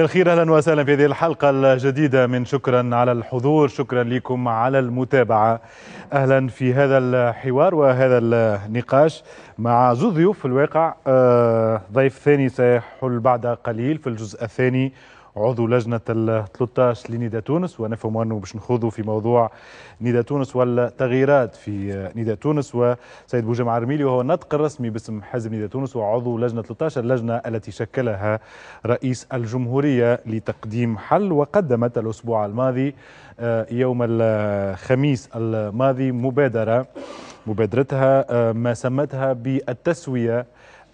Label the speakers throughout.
Speaker 1: الخير اهلا وسهلا في هذه الحلقه الجديده من شكرا على الحضور شكرا لكم على المتابعه اهلا في هذا الحوار وهذا النقاش مع زوز ضيوف في الواقع آه، ضيف ثاني سيحل بعد قليل في الجزء الثاني عضو لجنة ال 13 لنيدا تونس ونفهم أنه باش نخوضوا في موضوع نيدا تونس والتغييرات في نيدا تونس وسيد بوجام عرميلي وهو الناطق الرسمي باسم حزب نيدا تونس وعضو لجنة 13 اللجنة التي شكلها رئيس الجمهورية لتقديم حل وقدمت الأسبوع الماضي آه، يوم الخميس الماضي مبادرة مبادرتها آه، ما سمتها بالتسوية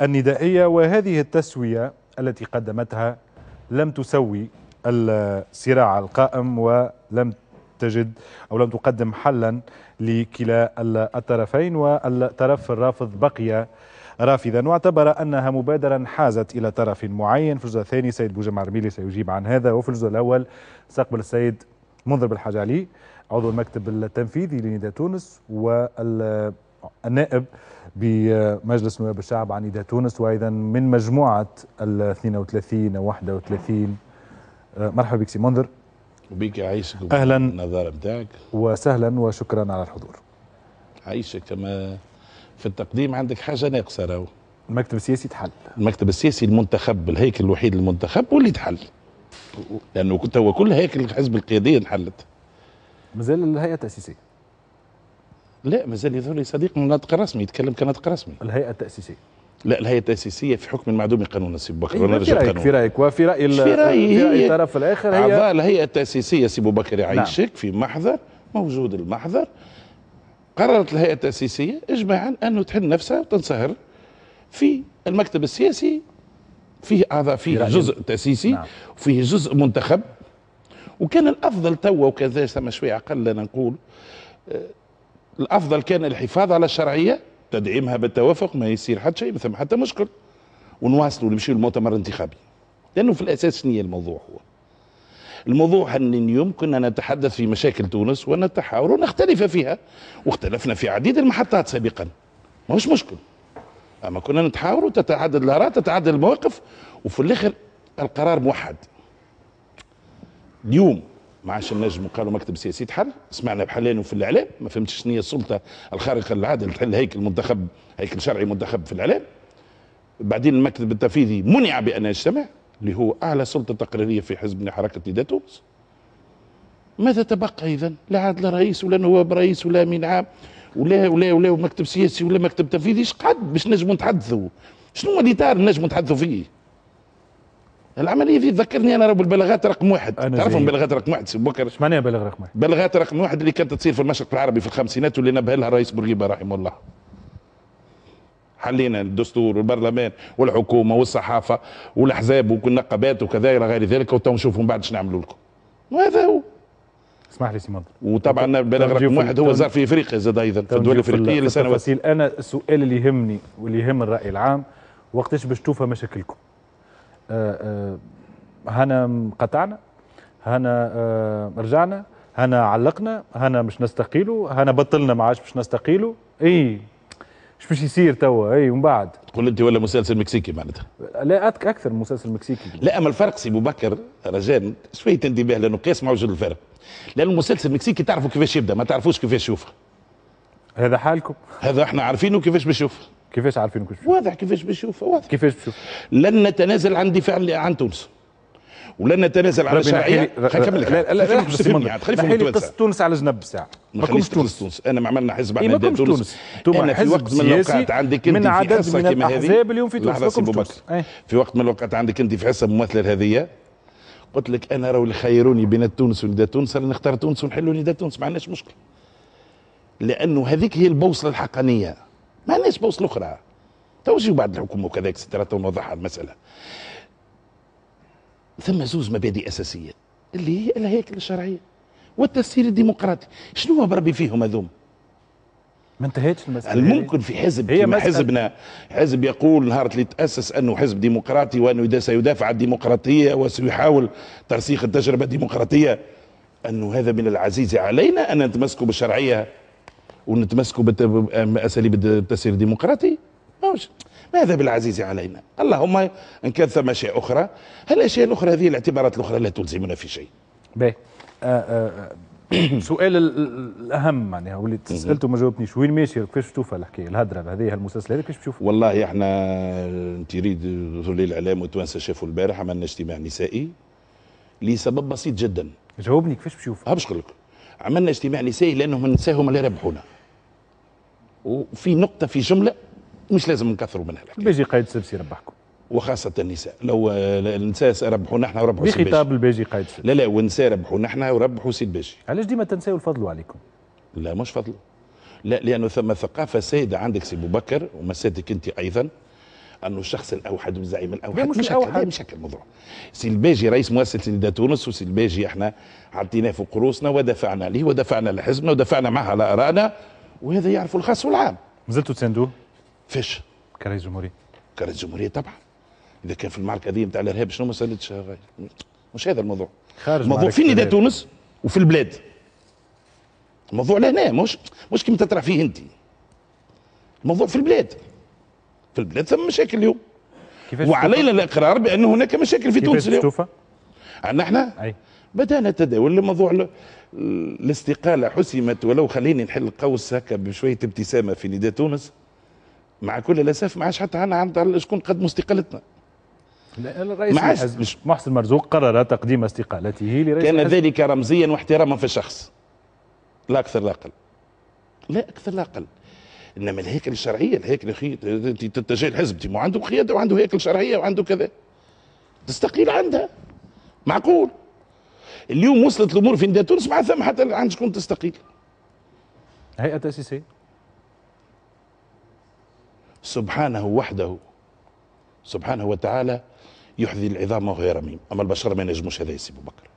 Speaker 1: الندائية وهذه التسوية التي قدمتها لم تسوي الصراع القائم ولم تجد او لم تقدم حلا لكلا الطرفين والطرف الرافض بقي رافضا واعتبر انها مبادره حازت الى طرف معين في الجزء الثاني سيد بوجمع رميلي سيجيب عن هذا وفي الجزء الاول استقبل السيد منذر بالحاج علي عضو المكتب التنفيذي لنيدا تونس والنائب بمجلس نواب الشعب عنيدة تونس وأيضا من مجموعة ال 32 و 31 مرحبا بك سي منذر وبيك يعيشك أهلا النظارة بتاعك وسهلا وشكرا على الحضور
Speaker 2: عيشك كما في التقديم عندك حاجة ناقصة راهو المكتب السياسي تحل المكتب السياسي المنتخب الهيكل الوحيد المنتخب واللي تحل لأنه كنت هو كل هيكل الحزب القيادية انحلت مازال الهيئة التأسيسية لا مازال يظهر لي صديق مناطق رسمي يتكلم كناطق رسمي الهيئه التأسيسية لا الهيئه التاسيسيه في حكم المعدوم قانون سي بكر أنا إيه، في قانون في رايك وفي راي في هي الطرف
Speaker 1: الاخر هي اعضاء
Speaker 2: الهيئه التاسيسيه سي بكر يعيشك نعم. في محضر موجود المحضر قررت الهيئه التاسيسيه اجماعا انه تحل نفسها وتنصهر في المكتب السياسي فيه اعضاء فيه في جزء تاسيسي نعم. وفيه جزء منتخب وكان الافضل توا وكذا ثم شويه أقل انا نقول آه، الافضل كان الحفاظ على الشرعيه تدعيمها بالتوافق ما يصير حتى شيء ما ثم حتى مشكل ونواصلوا نمشي للمؤتمر الانتخابي لانه في الاساس شنو الموضوع هو الموضوع ان يمكن ان نتحدث في مشاكل تونس ونتحاور ونختلف فيها واختلفنا في عديد المحطات سابقا ماهوش مشكل اما كنا نتحاور وتتعدد الاراء تتعدد المواقف وفي الاخر القرار موحد اليوم ما عادش النجم قالوا مكتب سياسي تحل سمعنا بحلانه في الاعلام ما فهمتش شنو هي السلطه الخارقه للعاده تحل هيكل منتخب هيكل شرعي منتخب في الاعلام بعدين المكتب التنفيذي منع بان يجتمع اللي هو اعلى سلطه تقريريه في حزب حركه نداء تونس ماذا تبقى اذا لا عاد لا رئيس ولا نواب رئيس ولا امين عام ولا ولا ولا مكتب سياسي ولا مكتب تنفيذي ايش قعد باش نجموا نتحدثوا شنو هو دار نجموا نتحدثوا فيه العمليه دي تذكرني انا بالبلاغات رقم واحد تعرفهم بلاغات رقم واحد سي بكر ايش معناها بلاغ رقم واحد؟ بلاغات رقم واحد اللي كانت تصير في المشرق العربي في الخمسينات واللي نبه لها الرئيس بورقيبه رحمه الله حلينا الدستور والبرلمان والحكومه والصحافه والاحزاب والنقابات وكذا الى غير ذلك وتو نشوفوا من بعد ايش نعملوا
Speaker 1: لكم وهذا هو اسمح لي سي منظر وطبعا بلاغ رقم واحد هو زار
Speaker 2: في افريقيا زاد ايضا في الدول الافريقيه لسنوات
Speaker 1: انا السؤال اللي يهمني واللي يهم الراي العام وقتاش باش تشوفها مشاكلكم آه، آه، هنا قطعنا هنا آه، رجعنا هنا علقنا هنا مش نستقيلوا هنا بطلنا ما عادش باش نستقيلوا اي اش باش يصير توا اي ومن بعد تقول انت ولا مسلسل
Speaker 2: مكسيكي معناتها لا اكثر من مسلسل مكسيكي لا اما الفرق سي ابو بكر رجاء شويه انتباه لانه قياس وجود الفرق لان المسلسل المكسيكي تعرفوا كيفاش يبدا ما تعرفوش كيفاش يشوفه هذا حالكم هذا احنا عارفينه كيفاش باش كيفاش عارفين وكيفاش واضح كيفاش بشوف واضح كيفاش بشوف لن نتنازل عن دفاع عن تونس ولن نتنازل على شرعيه خليني لك لا لا لا خليني قصه
Speaker 1: تونس على جنب ساعه يعني. ما كنتش تونس تونس
Speaker 2: انا ما عملنا حزب على إيه، عماد تونس انا في وقت من الاوقات عندك انت من عدد من الاحزاب اليوم في تونس في وقت من الاوقات عندك انت في حصه مماثله لهذه قلت لك انا راهو اللي خيروني بين تونس ونداء تونس انا نختار تونس ونحلوا نداء تونس ما عندناش مشكل لانه هذيك هي البوصله الحقانيه عندناش الناس بوصل الاخرى توجيه بعد الحكومه وكذاك تو ونوضحها المساله ثم زوز مبادئ اساسيه اللي هي الهيكل الشرعيه والتسيير الديمقراطي شنو هو بربي فيهم هذوم
Speaker 1: ما انتهيتش المسألة الممكن
Speaker 2: في حزب هي حزبنا حزب يقول نهار اللي تأسس أنه حزب ديمقراطي وأنه سيدافع عن الديمقراطية وسيحاول ترسيخ التجربة الديمقراطية أنه هذا من العزيز علينا أن نتمسك بالشرعية ونتمسكوا باساليب التسير الديمقراطي ماهوش ماذا بالعزيز علينا اللهم ان كان ثم اشياء اخرى هل الاشياء الاخرى هذه الاعتبارات الاخرى لا تلزمنا في
Speaker 1: شيء باهي آه، آه، سؤال الاهم يعني واللي سالته ما جاوبنيش وين ماشي كيفاش تشوف الحكايه الهدره هذه المسلسل هذا كيفاش تشوف والله احنا
Speaker 2: تريد ذولي الاعلام والتوانسه شافوا البارح عملنا اجتماع نسائي لسبب بسيط جدا جاوبني كيفاش تشوف باش نقول لك عملنا اجتماع نسائي لانهم النساء هم اللي ربحونا وفي نقطه في جمله مش لازم نكثروا منها البيجي قايد سبسي ربحكم وخاصة النساء لو النساء ربحوا نحن وربحوا سيد بخطاب البيجي قايد سبسي لا لا والنساء ربحوا نحن وربحوا سيد الباجي علاش ديما تنساو الفضل عليكم لا مش فضل لا لانه ثم ثقافه سيده عندك سي بكر ومساتك انت ايضا انه الشخص الاوحد والزعيم الاوحد مش الاوحد مش هكا الموضوع الباجي رئيس مؤسسه نداء تونس الباجي احنا عطيناه فوق روسنا ودفعنا ليه ودفعنا لحزبنا ودفعنا معه على ارائنا وهذا يعرف الخاص والعام مازلتوا تساندوه؟ فاش؟ كرئيس جمهوريه كرئيس جمهوريه طبعا اذا كان في المعركه هذه نتاع الارهاب شنو ما سالتش مش هذا الموضوع خارج الموضوع في نداء تونس وفي البلاد الموضوع لهنا مش مش كيما تطرح فيه انت الموضوع في البلاد في البلاد ثم مشاكل اليوم وعلينا الاقرار بان هناك مشاكل في تونس اليوم عندنا احنا أي. بدانا تداول لموضوع الاستقاله حسمت ولو خليني نحل القوس هكا بشويه ابتسامه في نداء تونس مع كل الاسف ما عادش حتى عندنا عند شكون قدموا استقالتنا
Speaker 1: الرئيس
Speaker 2: مش محسن مرزوق قرر تقديم
Speaker 1: استقالته
Speaker 2: لرئيس كان ذلك رمزيا واحتراما في الشخص لا اكثر لا اقل لا اكثر لا اقل انما الهيكل الشرعيه الهيكل تتجه الحزب ما عنده قياده وعنده هيكل شرعيه وعنده كذا تستقيل عندها معقول اليوم وصلت الامور في تونس مع ثم حتى عند شكون تستقيل هيئه تاسيسيه سبحانه وحده سبحانه وتعالى يحذي العظام وهو رميم اما البشر ما ينجموش هذا يا سي ابو بكر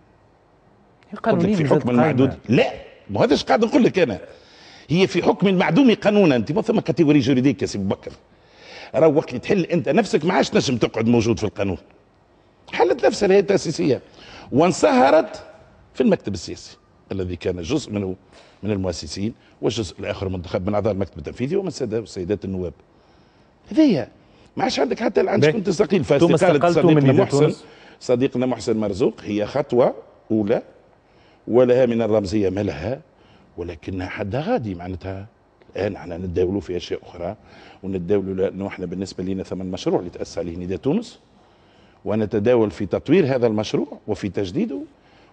Speaker 3: قانونيا في حكم المحدود
Speaker 2: لا ما هذاش قاعد نقول لك انا هي في حكم المعدوم قانونا انت ما ثم كاتيجوري جوريديك يا سي بكر راه وقت اللي تحل انت نفسك ما عادش تنجم تقعد موجود في القانون حلت نفسها الهيئه التاسيسيه وانصهرت في المكتب السياسي الذي كان جزء منه من المؤسسين والجزء الاخر منتخب من اعضاء المكتب التنفيذي ومن الساده والسيدات النواب هذه ما عادش عندك حتى الان كنت تستقيل فاستقالة صديقنا محسن صديقنا محسن مرزوق هي خطوه اولى ولها من الرمزيه ما لها ولكنها حدها غادي معناتها الان احنا نتداولوا في اشياء اخرى ونتداولوا لانه احنا بالنسبه لنا ثمن مشروع اللي تاسس عليه نداء تونس ونتداول في تطوير هذا المشروع وفي تجديده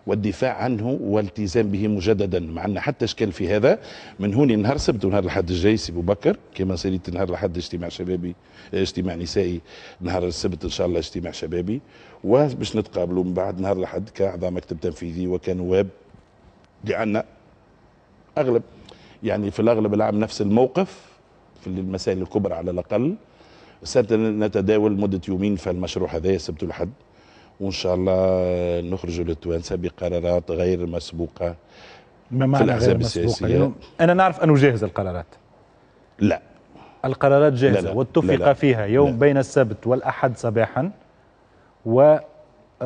Speaker 2: والدفاع عنه والالتزام به مجددا ما عندنا حتى اشكال في هذا من هون نهار سبت ونهار الاحد الجاي سي بكر كما ساليت نهار الاحد اجتماع شبابي اجتماع نسائي نهار السبت ان شاء الله اجتماع شبابي وباش نتقابلوا من بعد نهار الاحد كاعضاء مكتب تنفيذي وكنواب لان اغلب يعني في الاغلب العام نفس الموقف في المسائل الكبرى على الاقل سنتداول مده يومين فالمشروع هذا السبت والحد وان شاء الله نخرج للتوانسه بقرارات غير مسبوقه
Speaker 1: ما معنى في الاحزاب السياسيه يعني انا نعرف انه جاهز القرارات لا القرارات جاهزه لا لا واتفق لا لا فيها يوم لا بين السبت والاحد صباحا و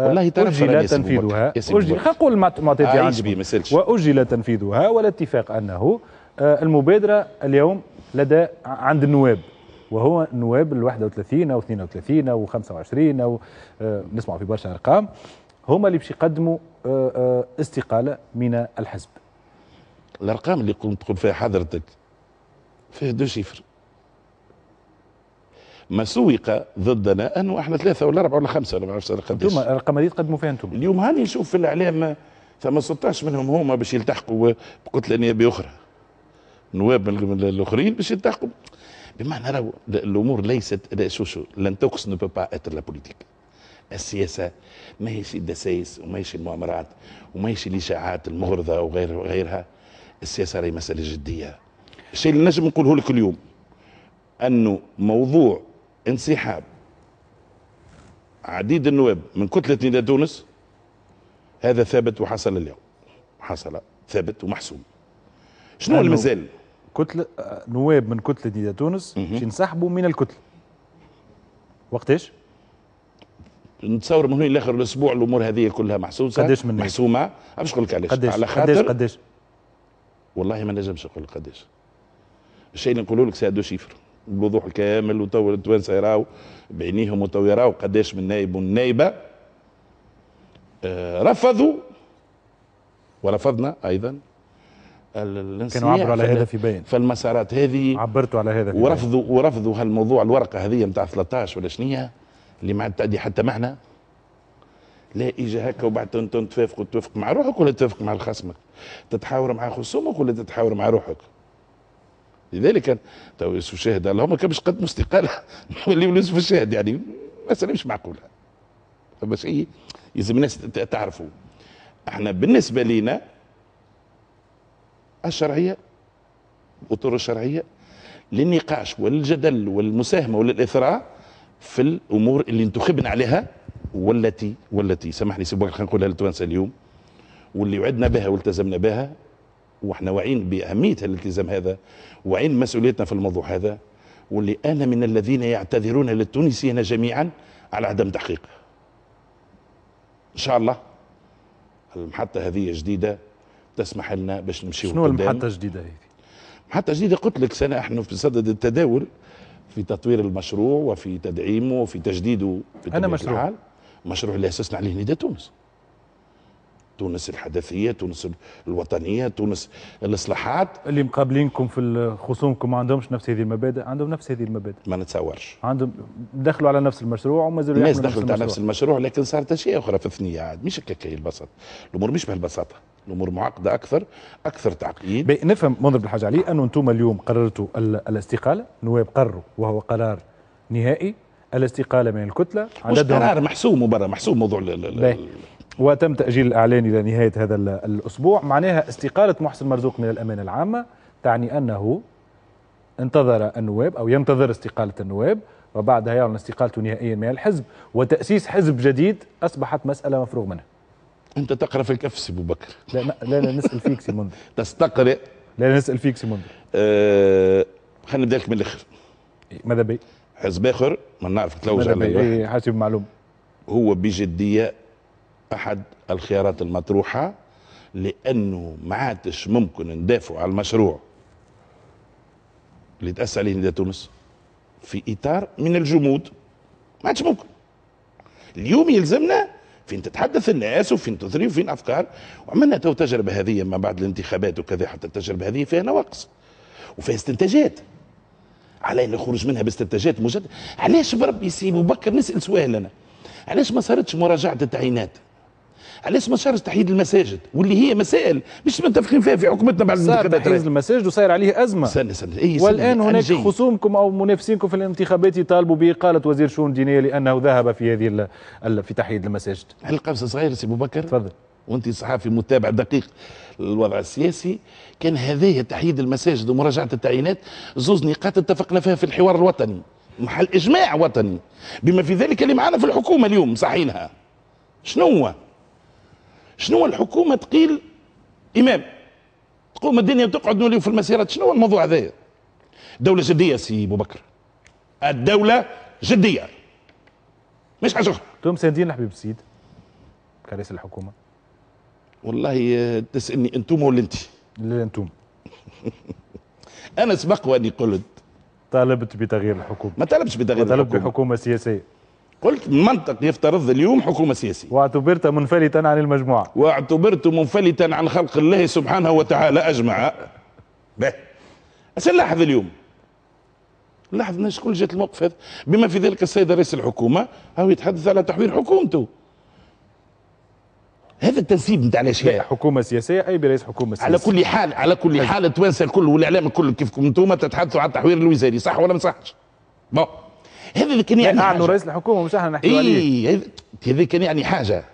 Speaker 1: والله أجل تنفيذها أجل أقول ما آه، عندي وأجل تنفيذها والاتفاق أنه آه، المبادرة اليوم لدى عند النواب وهو النواب ال 31 او 32 او 25 او آه، نسمع في برشا ارقام هما اللي باش يقدموا استقاله من الحزب
Speaker 2: الارقام اللي كنت تقول فيها حضرتك فيها دو شيفر ما سوق ضدنا انه احنا ثلاثه ولا اربعه ولا خمسه ولا ما نعرفش قداش انتم الارقام هذه تقدموا فيها انتم اليوم هاني نشوف في الاعلام ثم 16 منهم هما باش يلتحقوا بكتله نيابيه اخرى نواب من الاخرين باش يلتحقوا بمعنى راهو الامور ليست شو شو لن تقص نو با اتر لا بوليتيك السياسه ماهيش الدسايس وماهيش المؤامرات وماهيش الاشاعات المغرضه وغير وغيرها السياسه راهي مساله جديه الشيء اللي نجم نقوله لك اليوم انه موضوع انسحاب عديد النواب من كتلة نداء تونس هذا ثابت وحصل اليوم حصل ثابت ومحسوم شنو اللي مازال
Speaker 1: كتلة آه، نواب من كتلة نداء تونس ينسحبوا من الكتلة وقتاش؟
Speaker 2: نتصور من هنا لاخر الاسبوع الامور هذه كلها محسوسه قداش من محسومه باش نقول لك علاش قداش على خاطر قداش قداش والله ما نجمش نقول لك قداش الشيء اللي نقولوا لك سي دو شيفر الوضوح كامل وتو التوانسه يراو بعينيهم وتو يراو قداش من نائب والنائبه آه، رفضوا ورفضنا ايضا كانوا عبروا على هذا في بين فالمسارات هذه عبرتوا على هذا في ورفضوا بين. ورفضوا هالموضوع الورقه هذه نتاع 13 ولا شنية اللي ما تأدي حتى معنا لا اجى هكا وبعد انت تتفق تتفق مع روحك ولا توافق مع خصمك تتحاور مع خصومك ولا تتحاور مع روحك لذلك تو يوسف الشاهد اللهم كان مش قدموا استقاله يوسف الشاهد يعني مساله مش معقوله فما شيء يلزم الناس تعرفوا احنا بالنسبه لينا الشرعيه الاطر الشرعيه للنقاش والجدل والمساهمه وللاثراء في الامور اللي انتخبنا عليها والتي والتي سامحني سيبوك خلينا نقولها للتوانسه اليوم واللي وعدنا بها والتزمنا بها واحنا واعين باهميه الالتزام هذا وعين مسؤوليتنا في الموضوع هذا واللي انا من الذين يعتذرون للتونسيين جميعا على عدم تحقيقه. ان شاء الله المحطه هذه جديده تسمح لنا باش نمشيو شنو المحطه الجديده هذه؟ محطه جديده قلت لك سنه احنا في صدد التداول في تطوير المشروع وفي تدعيمه وفي تجديده في انا مشروع الحال. مشروع اللي اسسنا عليه نيدا تونس تونس الحداثيه تونس الوطنيه تونس الاصلاحات
Speaker 1: اللي مقابلينكم في خصومكم ما عندهمش نفس هذه المبادئ عندهم نفس هذه المبادئ
Speaker 2: ما نتصورش
Speaker 1: عندهم دخلوا على نفس المشروع وما زالوا الناس دخلت على نفس
Speaker 2: المشروع لكن صارت اشياء اخرى في الثنيه عاد مش هكاك البساطه
Speaker 1: الامور مش بهالبساطه الامور معقده اكثر اكثر تعقيد نفهم منظر الحاج علي انه انتم اليوم قررتوا الاستقاله نواب قرروا وهو قرار نهائي الاستقاله من الكتله مش قرار
Speaker 2: محسوم برا محسوم موضوع
Speaker 1: وتم تأجيل الإعلان إلى نهاية هذا الأسبوع معناها استقالة محسن مرزوق من الأمانة العامة تعني أنه انتظر النواب أو ينتظر استقالة النواب وبعدها يعلن استقالته نهائيا من الحزب وتأسيس حزب جديد أصبحت مسألة مفروغ منها أنت تقرأ في الكف سي بكر لا, لا لا نسأل فيك سي منذر تستقرأ لا نسأل فيك سي منذر
Speaker 2: أه خلينا نبدا لك من الآخر ماذا بي؟ حزب آخر ما نعرف تلوج عليه إيه، حسب معلوم هو بجدية احد الخيارات المطروحه لانه ما عادش ممكن ندافعوا على المشروع اللي تاسس عليه نداء تونس في اطار من الجمود ما عادش ممكن اليوم يلزمنا فين تتحدث الناس وفين تثري وفين افكار وعملنا تو تجربه هذه ما بعد الانتخابات وكذا حتى التجربه هذه فيها نواقص وفيها استنتاجات علينا نخرج منها باستنتاجات مجدده علاش بربي سي بكر نسال سؤال انا علاش ما صارتش مراجعه التعيينات على ما شهر تحييد المساجد واللي هي مسائل مش متفقين فيها في حكومتنا بعد صار تحييد
Speaker 1: المساجد وصاير
Speaker 2: عليه ازمه سنة سنة. إيه والان هناك
Speaker 1: خصومكم او منافسينكم في الانتخابات يطالبوا باقاله وزير شؤون دينيه لانه ذهب في هذه في تحييد المساجد هل قفزه صغيره سي ابو بكر تفضل وانت
Speaker 2: صحافي متابع دقيق للوضع السياسي كان هذه تحييد المساجد ومراجعه التعيينات زوز نقاط اتفقنا فيها في الحوار الوطني محل اجماع وطني بما في ذلك اللي معانا في الحكومه اليوم صحينها شنو هو شنو الحكومه تقيل امام تقوم الدنيا تقعد نوليو في المسيرات شنو الموضوع هذا دوله جديه سي ابو بكر الدوله جديه مش حاجه اخرى توم سندين الحبيب السيد كرئيس الحكومه والله آه، تسالني انتم ولا انت؟ لا انتم انا سبق واني قلت طالبت بتغيير الحكومه ما طالبتش بتغيير الحكومه طالبت بحكومه سياسيه قلت منطق يفترض اليوم حكومة سياسية واعتبرت منفلتا عن المجموعة واعتبرت منفلتا عن خلق الله سبحانه وتعالى أجمع به لاحظ اليوم لاحظ الناس كل جات الموقف هذا بما في ذلك السيد رئيس الحكومة هو يتحدث على تحوير حكومته هذا التنسيب نتاع
Speaker 1: الاشياء حكومه سياسيه اي برئيس حكومه
Speaker 3: سياسيه على
Speaker 2: كل حال على كل حال التوانسه الكل والاعلام الكل كيفكم انتم تتحدثوا عن التحوير الوزاري صح ولا ما صحش؟ بون هذا كان يعني حاجة. رئيس
Speaker 1: الحكومة مش احنا نحكي عليه
Speaker 2: هذا كان يعني حاجة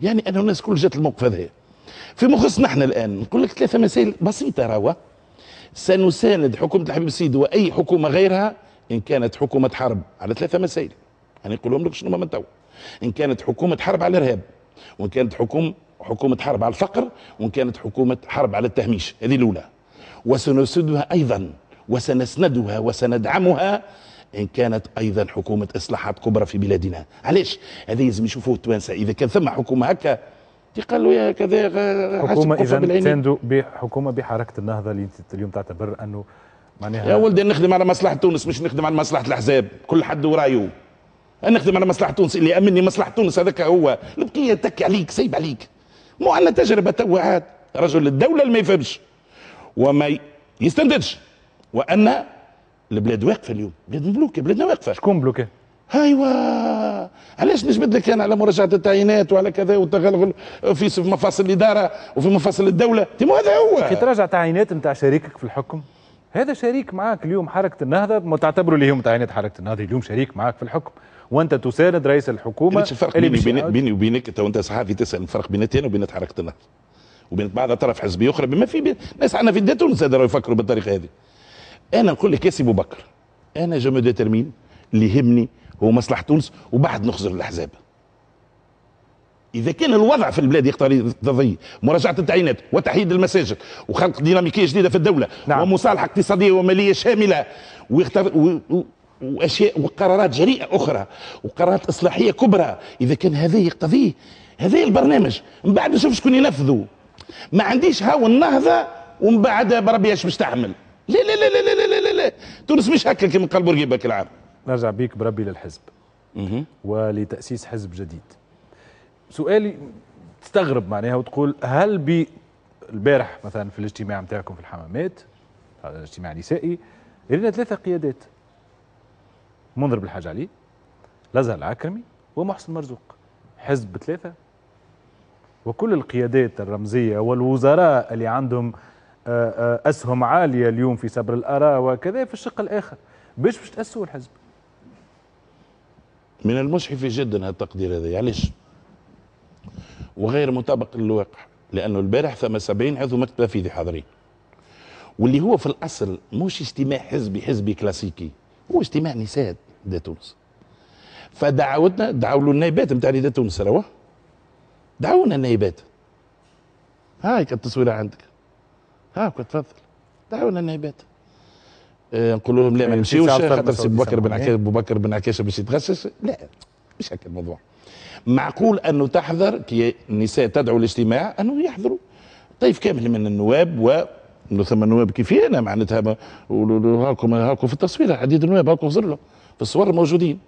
Speaker 2: يعني أنه الناس كل جات الموقف هذا في مخصنا احنا الآن نقول لك ثلاثة مسائل بسيطة راهو سنساند حكومة الحبيب السيد وأي حكومة غيرها إن كانت حكومة حرب على ثلاثة مسائل أنا يعني نقولهم لك شنو من تو إن كانت حكومة حرب على الإرهاب وإن كانت حكومة حكومة حرب على الفقر وإن كانت حكومة حرب على التهميش هذه الأولى وسنسندها أيضا وسنسندها وسندعمها ان كانت ايضا حكومه اصلاحات كبرى في بلادنا علاش هذا لازم يشوفوه التوانسه اذا كان ثم حكومه هكا قال له يا كذا
Speaker 1: حكومه اذا تندو بحكومه بحركه النهضه اللي انت اليوم تعتبر انه
Speaker 2: معناها يا ولدي نخدم على مصلحه تونس مش نخدم على مصلحه الاحزاب كل حد ورايه أنا نخدم على مصلحه تونس اللي يامني مصلحه تونس هذاك هو البقيه تك عليك سيب عليك مو عندنا تجربه توا عاد رجل الدوله اللي ما يفهمش وما يستندش وان البلاد واقفه اليوم بلاد مبلوكه بلادنا واقفه شكون بلوكه؟ ايوا علاش نجبد لك انا على مراجعه التعيينات وعلى كذا والتغلغل في مفاصل
Speaker 1: الاداره وفي مفاصل الدوله تي هذا هو
Speaker 2: كي
Speaker 4: تراجع
Speaker 1: تعيينات نتاع شريكك في الحكم هذا شريك معاك اليوم حركه النهضه ما تعتبروا اليوم تعيينات حركه النهضه اليوم شريك معاك في الحكم وانت تساند رئيس الحكومه الفرق بيني, بيني,
Speaker 2: بيني وبينك انت وانت صحافي تسال الفرق بيناتي انا وبين حركه النهضه وبين بعض اطراف حزبيه اخرى بما في ناس عندنا في تونس يفكروا بالطريقه هذه انا نقول لك يا سي بكر انا جو ديترمين اللي يهمني هو مصلحه تونس وبعد نخزر الاحزاب اذا كان الوضع في البلاد يقتضي مراجعه التعيينات وتحييد المساجد وخلق ديناميكيه جديده في الدوله نعم. ومصالحه اقتصاديه وماليه شامله ويختف... و... و... واشياء وقرارات جريئه اخرى وقرارات اصلاحيه كبرى اذا كان هذا يقتضيه هذا البرنامج من بعد نشوف شكون ينفذه ما عنديش هاو النهضه ومن بعد بربي اش باش تعمل ليه ليه ليه
Speaker 1: ليه ليه ليه, ليه. تونس مش هكا كيما قال بورقيبه العام نرجع بيك بربي للحزب ولتاسيس حزب جديد سؤالي تستغرب معناها وتقول هل ب البارح مثلا في الاجتماع نتاعكم في الحمامات هذا الاجتماع نسائي لنا ثلاثه قيادات منذر بالحاج علي لازهر العكرمي ومحسن مرزوق حزب ثلاثه وكل القيادات الرمزيه والوزراء اللي عندهم آه، آه، اسهم عاليه اليوم في سبر الاراء وكذا في الشق الاخر باش باش تاسوا الحزب
Speaker 2: من المسحف جدا هالتقدير هذا علاش وغير مطابق للواقع لانه البارح ثم 70 عضو مكتب تنفيذي حاضرين واللي هو في الاصل مش اجتماع حزبي حزبي كلاسيكي هو اجتماع نساء دي تونس فدعوتنا دعوا له النائبات نتاع نداء تونس راهو دعونا النائبات هاي التصويره عندك هاك تفضل دعونا النيابات آه، نقول لهم لا ما نمشيوش خاطر سي بكر بن عكاش ابو بكر بن عكاش باش يتغسس لا مش هكا الموضوع معقول انه تحذر كي النساء تدعو الاجتماع انه يحضروا طيف كامل من النواب و انه ثم نواب كيفي انا معناتها هاكم هاكم في التصوير عديد النواب هاكم في في الصور موجودين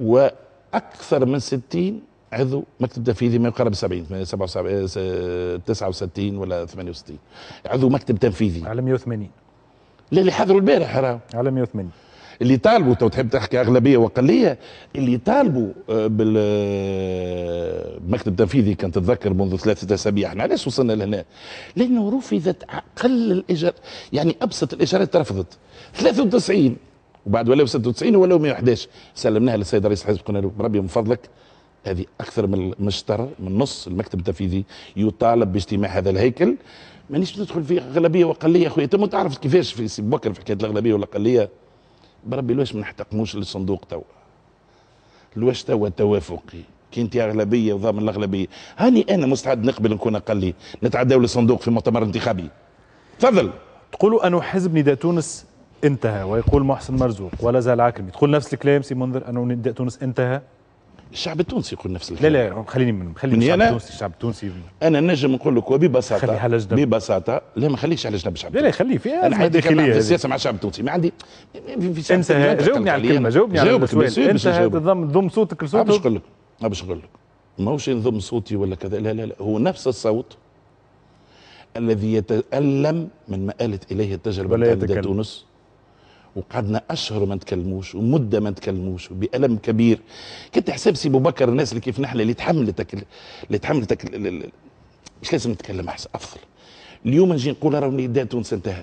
Speaker 2: واكثر من 60 عضو مكتب تنفيذي ما يقارب 70 77 69 ولا 68 عضو مكتب تنفيذي على 180 لا اللي حضروا البارح راه على 180 اللي طالبوا تو تحب تحكي اغلبيه واقليه اللي طالبوا آه، بالمكتب آه، التنفيذي كان تتذكر منذ ثلاثه اسابيع احنا علاش وصلنا لهنا؟ لانه رفضت اقل الإجار يعني ابسط الاجارات رفضت 93 وبعد ولاو 96 ولاو 111 سلمناها للسيد رئيس الحزب قلنا له بربي من فضلك هذه اكثر من مشترى من نص المكتب التنفيذي يطالب باجتماع هذا الهيكل مانيش ندخل في اغلبيه واقليه اخويا تم تعرف كيفاش في سي بكر في حكايه الاغلبيه والاقليه بربي لواش ما نحتقموش للصندوق توا لواش توا توافقي كي انت اغلبيه وضامن الاغلبيه هاني انا مستعد
Speaker 1: نقبل نكون اقلي نتعداو للصندوق في مؤتمر انتخابي تفضل تقولوا أن حزب نداء تونس انتهى ويقول محسن مرزوق ولا زال عكرمي تقول نفس الكلام سي منذر انه نداء تونس انتهى الشعب التونسي يقول نفس الكلام لا لا خليني من خليني الشعب التونسي الشعب التونسي
Speaker 2: انا نجم نقول لك وببساطه خليها على جنب ببساطه لا ما خليش على جنب الشعب لا لا خليه فيها انا عندي داخلية في السياسه مع الشعب التونسي ما عندي في انسى جاوبني على الكلمه جاوبني على السؤال انت تضم ضم صوتك لصوتك باش نقول لك باش نقول لك ماهوش نضم صوتي ولا كذا لا لا لا هو نفس الصوت الذي يتألم من ما آلت إليه التجربة التالدة تونس وقعدنا اشهر ما نتكلموش ومده ما نتكلموش بألم كبير كنت حساب سي ابو بكر الناس اللي كيف نحله اللي تحملتك اللي تحملتك مش لازم نتكلم احسن افضل اليوم نجي نقول راه نداء تونس انتهى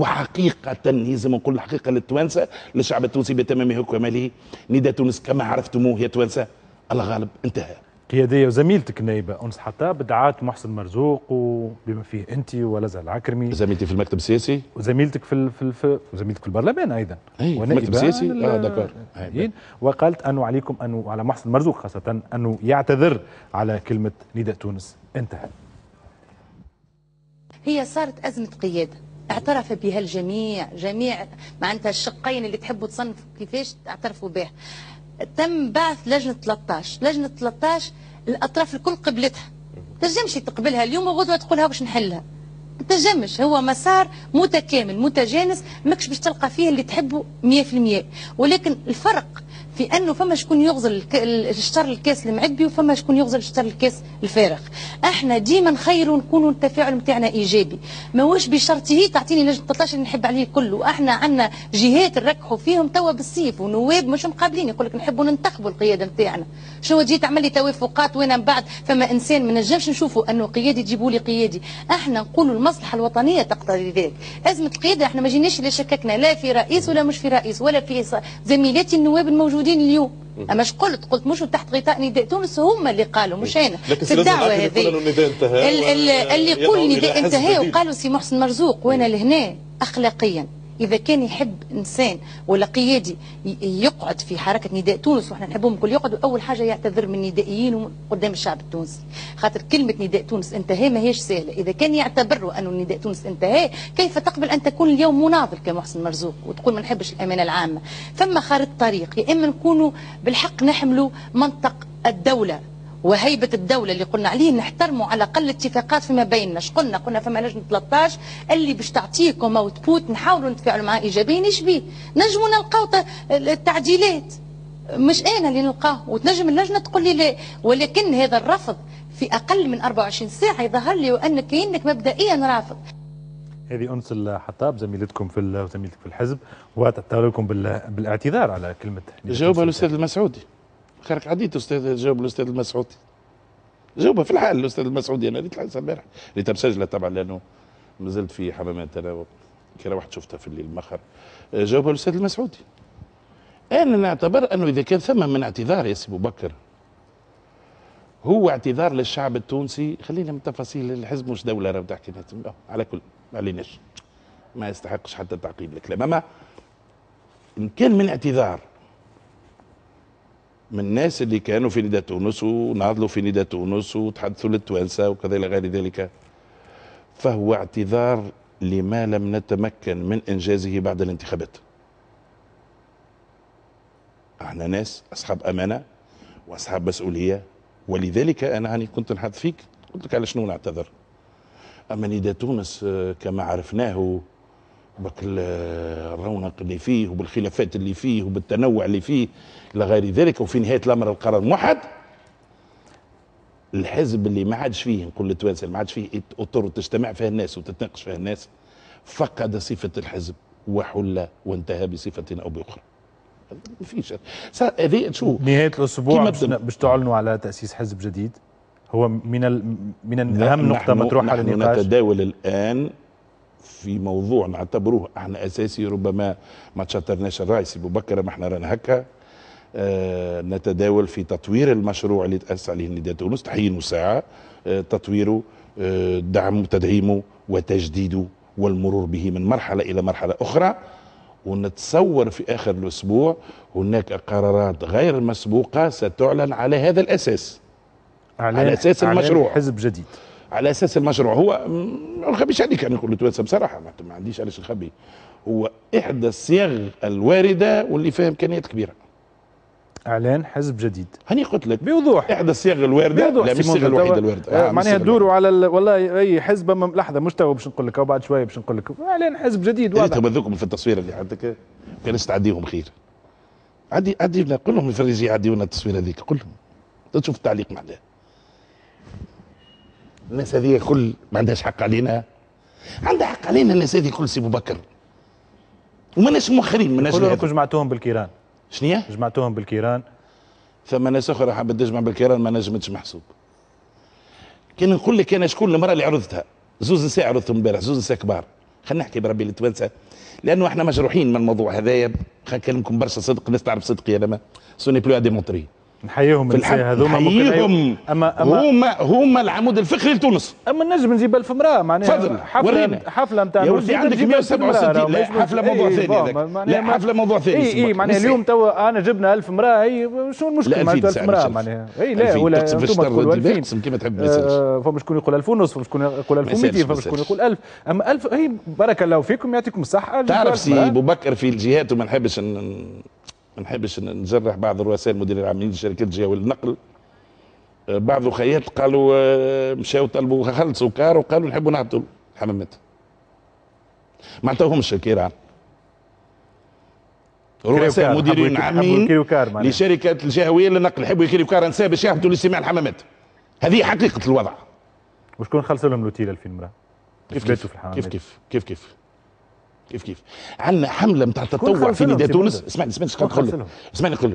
Speaker 2: وحقيقة لازم نقول الحقيقة للتوانسة للشعب التونسي بتمامه وكماله نداء
Speaker 1: تونس كما عرفتموه يا توانسة الغالب انتهى قياديه وزميلتك النائبه انس حطاب دعات محسن مرزوق وبما فيه انت ولزع العكرمي زميلتي في المكتب السياسي وزميلتك في في وزميلتك في البرلمان ايضا اي في المكتب السياسي اه دكار وقالت انه عليكم انه على محسن مرزوق خاصه انه يعتذر على كلمه نداء تونس انتهى
Speaker 5: هي صارت ازمه قياده اعترف بها الجميع جميع معناتها الشقين اللي تحبوا تصنفوا كيفاش اعترفوا بها تم بعث لجنة 13 لجنة 13 الأطراف الكل قبلتها تنجمش تقبلها اليوم وغدوة تقولها باش نحلها تجمش هو مسار متكامل متجانس مكش باش تلقى فيه اللي تحبه 100% ولكن الفرق في انه فما شكون يغزل الشطر الكاس المعبي وفما شكون يغزل الشطر الكاس الفارغ احنا ديما خير نكونوا التفاعل نتاعنا ايجابي ماهوش هي تعطيني نجم 13 اللي نحب عليه الكل واحنا عندنا جهات نركحوا فيهم توا بالسيف ونواب مش مقابلين يقول لك نحبوا ننتخبوا القياده نتاعنا شنو تجي تعمل لي توافقات وانا من بعد فما انسان ما نجمش نشوفوا انه قيادي تجيبوا لي قيادي احنا نقولوا المصلحه الوطنيه تقتضي ذلك ازمه القياده احنا ما جيناش لا شككنا لا في رئيس ولا مش في رئيس ولا في زميلاتي النواب الموجودين اليوم اما اش قلت قلت مش تحت غطاء نداء تونس هم اللي قالوا مش انا في الدعوه هذه
Speaker 1: اللي يقول النداء انتهى وقالوا
Speaker 5: سي محسن مرزوق وانا لهنا اخلاقيا إذا كان يحب إنسان ولا قيادي يقعد في حركة نداء تونس وإحنا نحبهم الكل يقعدوا أول حاجة يعتذر من الندائيين قدام الشعب التونسي خاطر كلمة نداء تونس انتهى ما هيش سهلة إذا كان يعتبروا أن نداء تونس انتهى كيف تقبل أن تكون اليوم مناضل كمحسن مرزوق وتقول ما نحبش الأمانة العامة ثم خارطة طريق يا إما نكونوا بالحق نحملوا منطق الدولة وهيبة الدولة اللي قلنا عليه نحترموا على الأقل اتفاقات فيما بيننا شقلنا قلنا فما لجنة 13 اللي باش تعطيكم اوتبوت نحاولوا نتفاعلوا معاه إيجابيا بيه نجموا نلقاو التعديلات مش أنا اللي نلقاه وتنجم اللجنة تقول لي لا ولكن هذا الرفض في أقل من 24 ساعة يظهر لي وأنك كأنك مبدئيا رافض
Speaker 1: هذه أنس الحطاب زميلتكم في وزميلتك في الحزب وتتطاول لكم بالاعتذار على كلمة جاوبها الأستاذ
Speaker 2: المسعودي خيرك عديت استاذ جاوب الاستاذ المسعودي جاوبها في الحال الاستاذ المسعودي انا ريت الحال امبارح ريتها مسجله طبعا لانه مازلت في حمامات انا كي روحت شفتها في الليل مخر آه، جاوبها الاستاذ المسعودي انا نعتبر انه اذا كان ثم من اعتذار يا سي ابو بكر هو اعتذار للشعب التونسي خلينا من تفاصيل الحزب مش دوله راه تحكي أه، على كل ما عليناش ما يستحقش حتى تعقيد الكلام اما ان كان من اعتذار من الناس اللي كانوا في ندى تونس وناضلوا في ندى تونس وتحدثوا للتوانسة وكذا إلى غير ذلك فهو اعتذار لما لم نتمكن من إنجازه بعد الانتخابات احنا ناس أصحاب أمانة وأصحاب مسؤولية ولذلك أنا هاني كنت نحط فيك قلت لك على شنو نعتذر أما ندى تونس آه، كما عرفناه بالرونق اللي فيه وبالخلافات اللي فيه وبالتنوع اللي فيه الى غير ذلك وفي نهايه الامر القرار موحد الحزب اللي ما عادش فيه نقول للتوانسه ما عادش فيه اطر تجتمع فيها الناس وتتناقش فيها الناس فقد صفه الحزب وحل وانتهى بصفه او باخرى
Speaker 1: ما فيش هذه شو نهايه الاسبوع باش تعلنوا على تاسيس حزب جديد هو من من اهم نقطه مطروحه للنقاش نحن
Speaker 2: نتداول الان في موضوع نعتبروه احنا اساسي ربما ما تشطرناش الرايس مبكرا ما احنا رانا هكا آه نتداول في تطوير المشروع اللي تأسس عليه نداء تونس تحيينه ساعة آه تطويره آه دعمه تدعيمه وتجديده والمرور به من مرحلة إلى مرحلة أخرى ونتصور في آخر الأسبوع هناك قرارات غير مسبوقة ستعلن على هذا الأساس على, على أساس المشروع حزب جديد على اساس المشروع هو ما نخبيش عليك انا قلت بصراحه ما عنديش علاش نخبي هو احدى الصيغ الوارده واللي فيها امكانيات كبيره
Speaker 1: اعلان حزب جديد هني قلت لك بوضوح احدى الصيغ الوارده بوضوح لا مش الصيغه الوحيده الوارده آه معناها تدوروا على ال... والله اي حزب مم... لحظه مش تو باش نقول لك او بعد شويه باش نقول لك اعلان حزب جديد واضح
Speaker 2: تبذوكم في التصوير اللي عندك كان تعديهم خير
Speaker 1: عدي عدي قول لهم
Speaker 2: الفريزي عديونا التصوير هذيك قول لهم تشوف التعليق معناه الناس هذه كل ما عندهاش حق علينا عندها حق علينا الناس هذه كل سي بكر وماناش مؤخرين ماناش كلكم جمعتوهم بالكيران شنيا؟ جمعتوهم بالكيران ثم ناس اخرى حبت تجمع بالكيران ما نجمتش محسوب كان نقول لك انا شكون المراه اللي عرضتها زوز نساء عرضتهم امبارح زوز نساء كبار خلينا نحكي بربي التوانسه لانه احنا مجروحين من الموضوع هذايا خلينا نكلمكم برشا صدق الناس تعرف صدقي انا ما سوني بلو ديمونتري نحييهم هذوما نحييهم أما أما هما هما العمود الفقري
Speaker 1: لتونس اما النجم نجيب جبال في امراه معناها تفضل حفله حفله نتاع يا ولدي عندك 167 لا إيه، إيه، إيه، حفله موضوع ثاني هذاك لا حفله موضوع ثاني اي اي معناها اليوم تو انا جبنا 1000 امراه شنو المشكل معناتها 1000 امراه معناها اي لا ولا انتم تقولوا 2000 كيما تحب آه، فما شكون يقول 1000 ونص فما شكون يقول 1200 فما شكون يقول 1000 اما 1000 هي بارك الله فيكم يعطيكم الصحه تعرف سي
Speaker 2: بكر في الجهات وما نحبش ما نحبش نجرح بعض الرؤساء المديرين العامين لشركات جهه والنقل آه، بعض الخيات قالوا آه، مشاو طلبوا خلصوا كار وقالوا نحبوا نعطوا الحمامات ما عطوهمش الكيران رؤساء مديرين عامين لشركات الجهويه للنقل يحبوا يكريو كار انسى باش يهبطوا لاستماع الحمامات هذه حقيقه الوضع
Speaker 1: وشكون خلص لهم لوتيل 2000 مره؟ كيف كيف كيف كيف كيف كيف
Speaker 2: كيف كيف عندنا حمله نتاع التطوع في نداء تونس اسمعني اسمعني تقول اسمعني نقول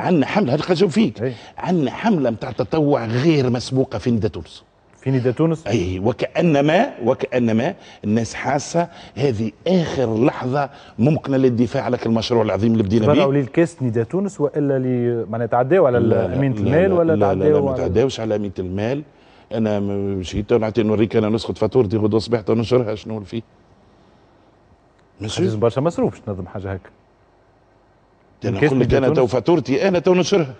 Speaker 2: عندنا حمله هذه قصدي فيك إيه. عندنا حمله نتاع التطوع غير مسبوقه في نداء تونس في نداء تونس اي وكانما وكانما الناس حاسه هذه اخر لحظه ممكنه للدفاع على المشروع العظيم اللي بدينا به
Speaker 1: للكاس نداء تونس والا لي معناها تعداوا على امينه المال ولا تعداوا لا لا, ما
Speaker 2: تعداوش على امينه المال انا مشيت نعطي نوريك انا نسخه فاتورتي غدوه صباح ونشرها شنو فيه
Speaker 1: ماشي برشا مصروف باش تنظم حاجه هكا
Speaker 2: انا نقول لك انا تو فاتورتي انا تو نشرها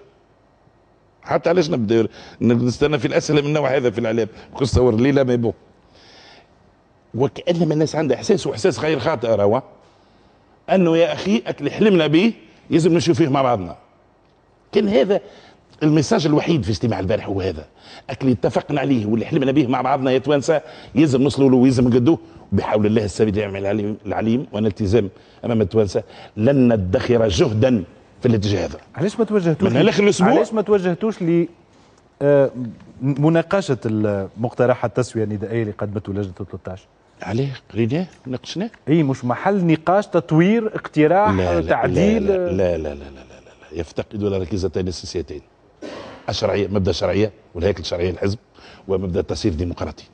Speaker 2: حتى علاش نبدا نستنى في الاسئله من النوع هذا في الاعلام كنت صور لا مي بون وكانما الناس عندها احساس واحساس غير خاطئ روا انه يا اخي اللي حلمنا به لازم نمشيو فيه مع بعضنا كان هذا المساج الوحيد في اجتماع البارح هو هذا اكل اتفقنا عليه واللي حلمنا به مع بعضنا يا توانسه يلزم نوصلوا له ويلزم نقدوه بحول الله السبيل العليم, العليم التزام امام التوانسه لن ندخر جهدا في الاتجاه هذا
Speaker 1: علاش ما توجهتوش من اخر الاسبوع علاش ما توجهتوش ل مناقشه مقترح التسويه الندائيه اللي قدمته لجنه 13 عليه قريناه ناقشناه اي مش محل نقاش تطوير اقتراح لا لا تعديل لا لا
Speaker 2: لا لا لا, لا, لا, لا, لا يفتقد ركيزتين اساسيتين الشرعيه مبدا الشرعيه والهيكل الشرعيه للحزب ومبدا التسيير الديمقراطي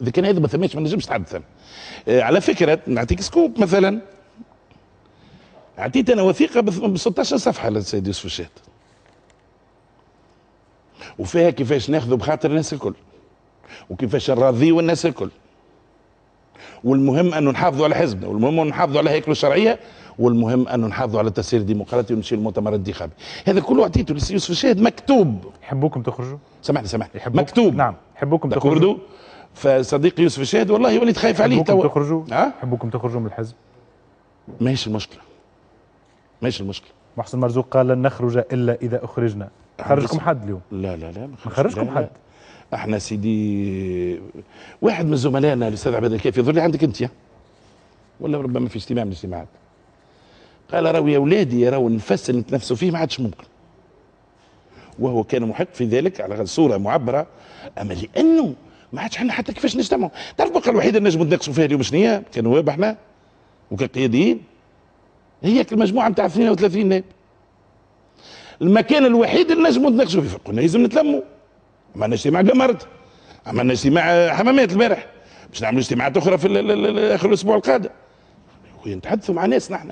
Speaker 2: اذا كان هذا ما ثماش ما نجمش تحدث آه على فكره نعطيك سكوب مثلا عطيت انا وثيقه ب 16 صفحه للسيد يوسف الشهد وفيها كيفاش ناخذوا بخاطر الناس الكل وكيفاش نراضيوا الناس الكل والمهم انه نحافظوا على حزبنا والمهم انه نحافظوا على هيكله الشرعية والمهم انه نحافظوا على التسيير الديمقراطي ونشيل المؤتمر الانتخابي هذا كله
Speaker 1: أعطيته يوسف الشاهد مكتوب يحبوكم تخرجوا سامحني سامحني مكتوب نعم يحبوكم تخرجوا
Speaker 2: فصديقي يوسف الشاهد والله وليد خايف عليه يحبوكم
Speaker 1: تخرجوا يحبوكم تخرجوا من الحزب ماشي المشكلة ماشي المشكلة محسن مرزوق قال لن نخرج إلا إذا أخرجنا خرجكم حد اليوم لا لا لا ما خرجكم حد لا.
Speaker 2: احنا سيدي واحد من زملائنا الاستاذ عباد الكافي يظهر لي عندك انت ولا ربما في اجتماع من الاجتماعات قال راهو يا اولادي راهو النفس اللي نتنفسوا فيه ما عادش ممكن وهو كان محق في ذلك على صوره معبره اما لانه ما عادش عندنا حتى كيفاش نجتمعوا تعرف البقعه الوحيده اللي نجموا نتناقشوا فيها اليوم شنو هي كنواب احنا وكقياديين هي المجموعه نتاع 32 نائب المكان الوحيد اللي نجموا نتناقشوا فيه قلنا لازم نتلموا عملنا اجتماع قمرت عملنا اجتماع حمامات البارح باش نعملوا اجتماعات اخرى في اخر الاسبوع القادم نتحدثوا مع ناس نحن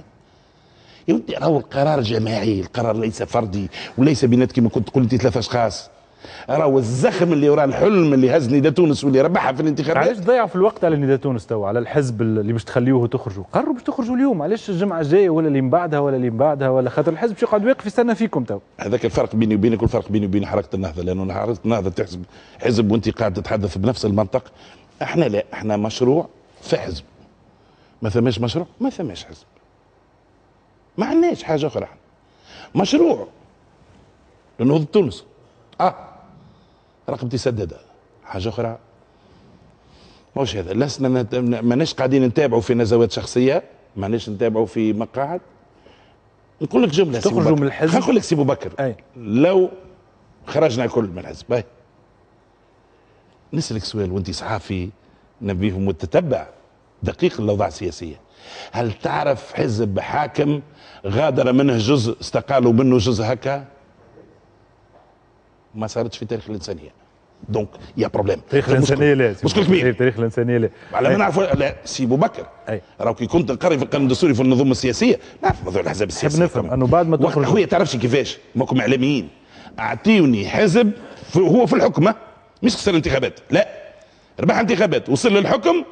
Speaker 2: يا ودي راهو القرار جماعي القرار ليس فردي وليس بينات كما كنت قلت ثلاثة اشخاص راهو الزخم اللي وراه الحلم اللي هز نيدا تونس واللي ربحها في الانتخابات علاش
Speaker 1: ضيعوا في الوقت على نيدا تونس توا على الحزب اللي باش تخليوه تخرجوا قرروا باش تخرجوا اليوم علاش الجمعه الجايه ولا اللي من بعدها ولا اللي من بعدها ولا خاطر الحزب باش يقعد واقف يستنى فيكم توا هذاك
Speaker 2: الفرق بيني وبينك والفرق بيني وبين حركه النهضه لانه حركه النهضه تحسب حزب وانت قاعد تتحدث بنفس المنطق احنا لا احنا مشروع في حزب ما ثماش مشروع ما ثماش حزب ما عندناش حاجه اخرى مشروع لنهضه تونس اه رقم سددة حاجة أخرى موش هذا لسنا ماناش قاعدين نتابعوا في نزوات شخصية ماناش نتابعوا في مقاعد نقول لك جملة تخرجوا من الحزب نقول لك سي بو بكر أي. لو خرجنا كل من الحزب أي. نسألك سؤال وأنت صحافي نبيه متتبع دقيق الاوضاع السياسيه هل تعرف حزب حاكم غادر منه جزء استقالوا منه جزء هكا ما صارتش في تاريخ الانسانيه دونك يا بروبليم تاريخ الانسانيه لا مشكل كبير
Speaker 1: تاريخ الانسانيه لا على ما نعرف
Speaker 2: لا سي بكر راه كي كنت نقري في القانون الدستوري في النظم السياسيه نعرف موضوع الاحزاب السياسيه نحب نفهم انه بعد ما تخرج خويا تعرفش كيفاش ماكم اعلاميين اعطيوني حزب هو في الحكم مش خسر الانتخابات لا ربح انتخابات وصل للحكم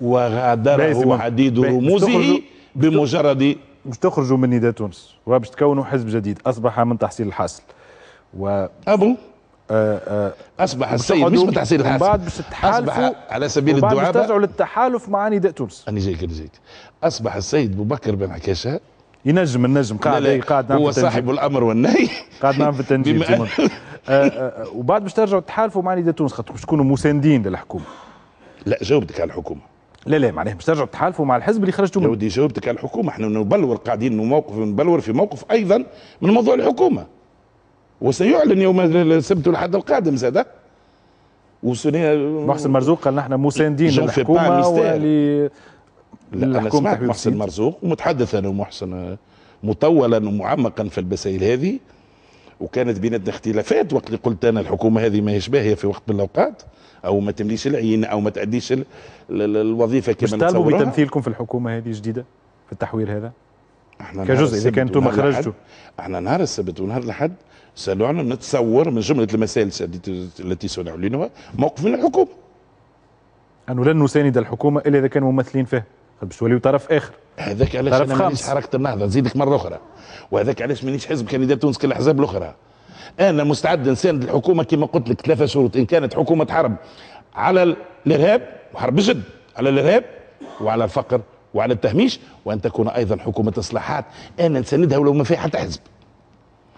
Speaker 2: وغادره عديد رموزه
Speaker 1: بمجرد باش تخرجوا من نداء تونس وباش تكونوا حزب جديد اصبح من تحصيل الحاصل و ابو آه، آه، اصبح
Speaker 2: السيد نسبة حسين الحاسم بعد اصبح على سبيل الدعابه بعد للتحالف مع نداء تونس انا جايك انا جايك اصبح
Speaker 1: السيد بكر بن عكاشه ينجم النجم قاعد لا لا قاعد هو صاحب الامر والنهي قاعد نعم في التنجيم آه،, آه وبعد باش ترجعوا تحالفوا مع نداء تونس خاطر باش تكونوا مساندين للحكومه لا جاوبتك على الحكومه لا لا معناها باش ترجعوا تحالفوا مع الحزب اللي خرجتوا منه ودي
Speaker 2: جاوبتك على الحكومه احنا نبلور قاعدين موقف نبلور في موقف ايضا من موضوع الحكومه وسيعلن يوم السبت والحد القادم زاد وسنية محسن
Speaker 1: مرزوق قال نحن مساندين للحكومة ولي لا انا سمعت محسن
Speaker 2: مرزوق ومتحدث انا ومحسن مطولا ومعمقا في المسائل هذه وكانت بيناتنا اختلافات وقت اللي قلت انا الحكومه هذه ما هيش باهيه في وقت من الاوقات او ما تمليش العين او ما تاديش الوظيفه كما نتصورها بتمثيلكم
Speaker 1: في الحكومه هذه جديده في التحوير هذا احنا كجزء اذا كان انتم خرجتوا احنا نهار السبت ونهار الاحد
Speaker 2: سنعلن نتصور من جمله المسائل التي سنعلنها موقف من الحكومه. انه لن نساند الحكومه الا اذا كانوا ممثلين فيها. باش توليو طرف اخر هذاك علاش انا مانيش حركه النهضه نزيدك مره اخرى وهذاك علاش مانيش حزب كندير تونس كالاحزاب الاخرى انا مستعد نساند الحكومه كما قلت لك ثلاثه شروط ان كانت حكومه حرب على الارهاب وحرب جد على الارهاب وعلى الفقر وعلى التهميش وان تكون ايضا حكومه اصلاحات انا نساندها ولو ما فيها حتى حزب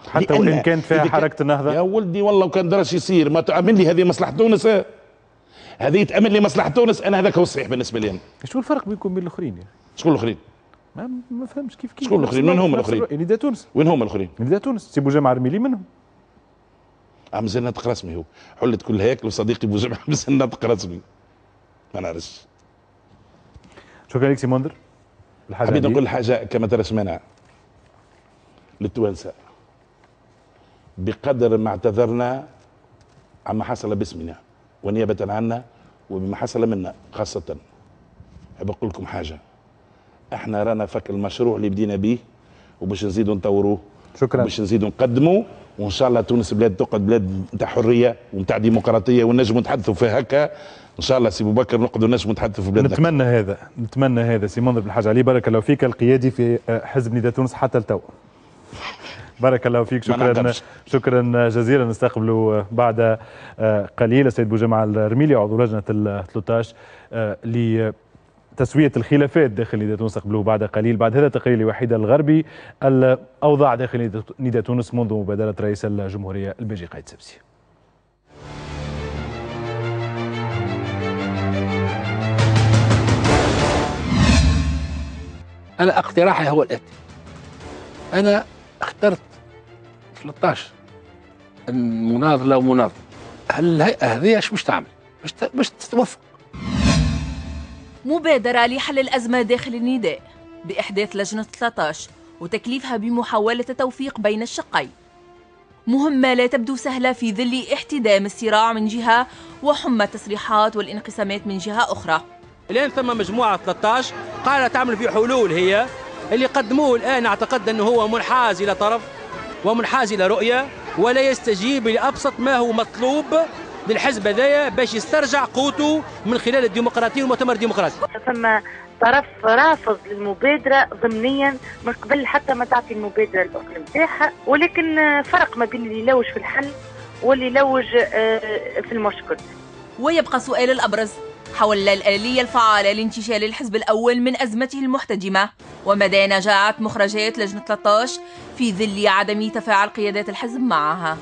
Speaker 2: حتى وان كان فيها حركه النهضه يا ولدي والله وكان درس يصير ما تامن لي هذه مصلحه تونس إيه؟ هذه تامن لي مصلحه تونس انا هذاك هو الصحيح بالنسبه لي
Speaker 1: شو الفرق بينكم وبين الاخرين يعني شكون الاخرين؟ ما ما فهمش كيف كيف شكون الاخرين وين هما الاخرين؟ نداء
Speaker 2: يعني تونس وين هما الاخرين؟ نداء يعني تونس سي بوجمع رميلي منهم عم زين نطق رسمي هو حلت كل هياكل وصديقي بو عم زين نطق رسمي ما نعرفش شكرا لك سي منذر حبيت نقول حاجه كما ترى سمعنا للتوانسه بقدر ما اعتذرنا عما حصل باسمنا ونيابة عنا وبما حصل منا خاصة بقول لكم حاجة احنا رانا فك المشروع اللي بدينا به وباش نزيدوا نطوروه شكرا باش نزيدوا نقدموا وان شاء الله تونس بلاد تقعد بلاد نتاع حريه ونتاع ديمقراطيه ونجموا نتحدثوا في هكا ان شاء الله سي بكر نقعدوا نجموا نتحدثوا في بلادنا نتمنى
Speaker 1: هذا نتمنى هذا سي منظر بن الحاج علي بارك الله فيك القيادي في آه، حزب نداء تونس حتى لتو بارك الله فيك شكرا شكرا جزيلا نستقبل آه، بعد آه، قليل السيد بوجمع الرميلي عضو لجنه ال 13 آه، لتسويه الخلافات داخل نداء تونس قبله بعد قليل بعد هذا التقرير لوحيد الغربي الاوضاع داخل نداء تونس منذ مبادره رئيس الجمهوريه البيجي قايد سبسي
Speaker 3: أنا اقتراحي هو الآتي أنا اخترت 2013 مناضله ومناضله هل الهيئه هذه اش باش تعمل؟ باش باش تتوفق
Speaker 5: مبادره لحل الازمه داخل النداء باحداث لجنه 13 وتكليفها بمحاوله التوفيق بين الشقين مهمة لا تبدو سهلة في ظل احتدام الصراع من جهة وحمى التصريحات والانقسامات من جهة
Speaker 3: أخرى الآن ثم مجموعة 13 قالت تعمل في حلول هي اللي قدموه الآن أعتقد أنه هو منحاز إلى طرف ومنحاز الى رؤيه ولا يستجيب لابسط ما هو مطلوب للحزب هذايا باش يسترجع قوته من خلال الديمقراطيه والمؤتمر الديمقراطي.
Speaker 5: ثم طرف رافض للمبادره ضمنيا من قبل حتى ما تعطي المبادره الاخرى نتاعها ولكن فرق ما بين اللي يلوج في الحل واللي يلوج آه، في المشكل. ويبقى سؤال الابرز حول الآلية الفعالة لانتشال الحزب الأول من أزمته المحتدمة ومدى نجاعة مخرجات لجنة 13 في ظل عدم تفاعل قيادات الحزب معها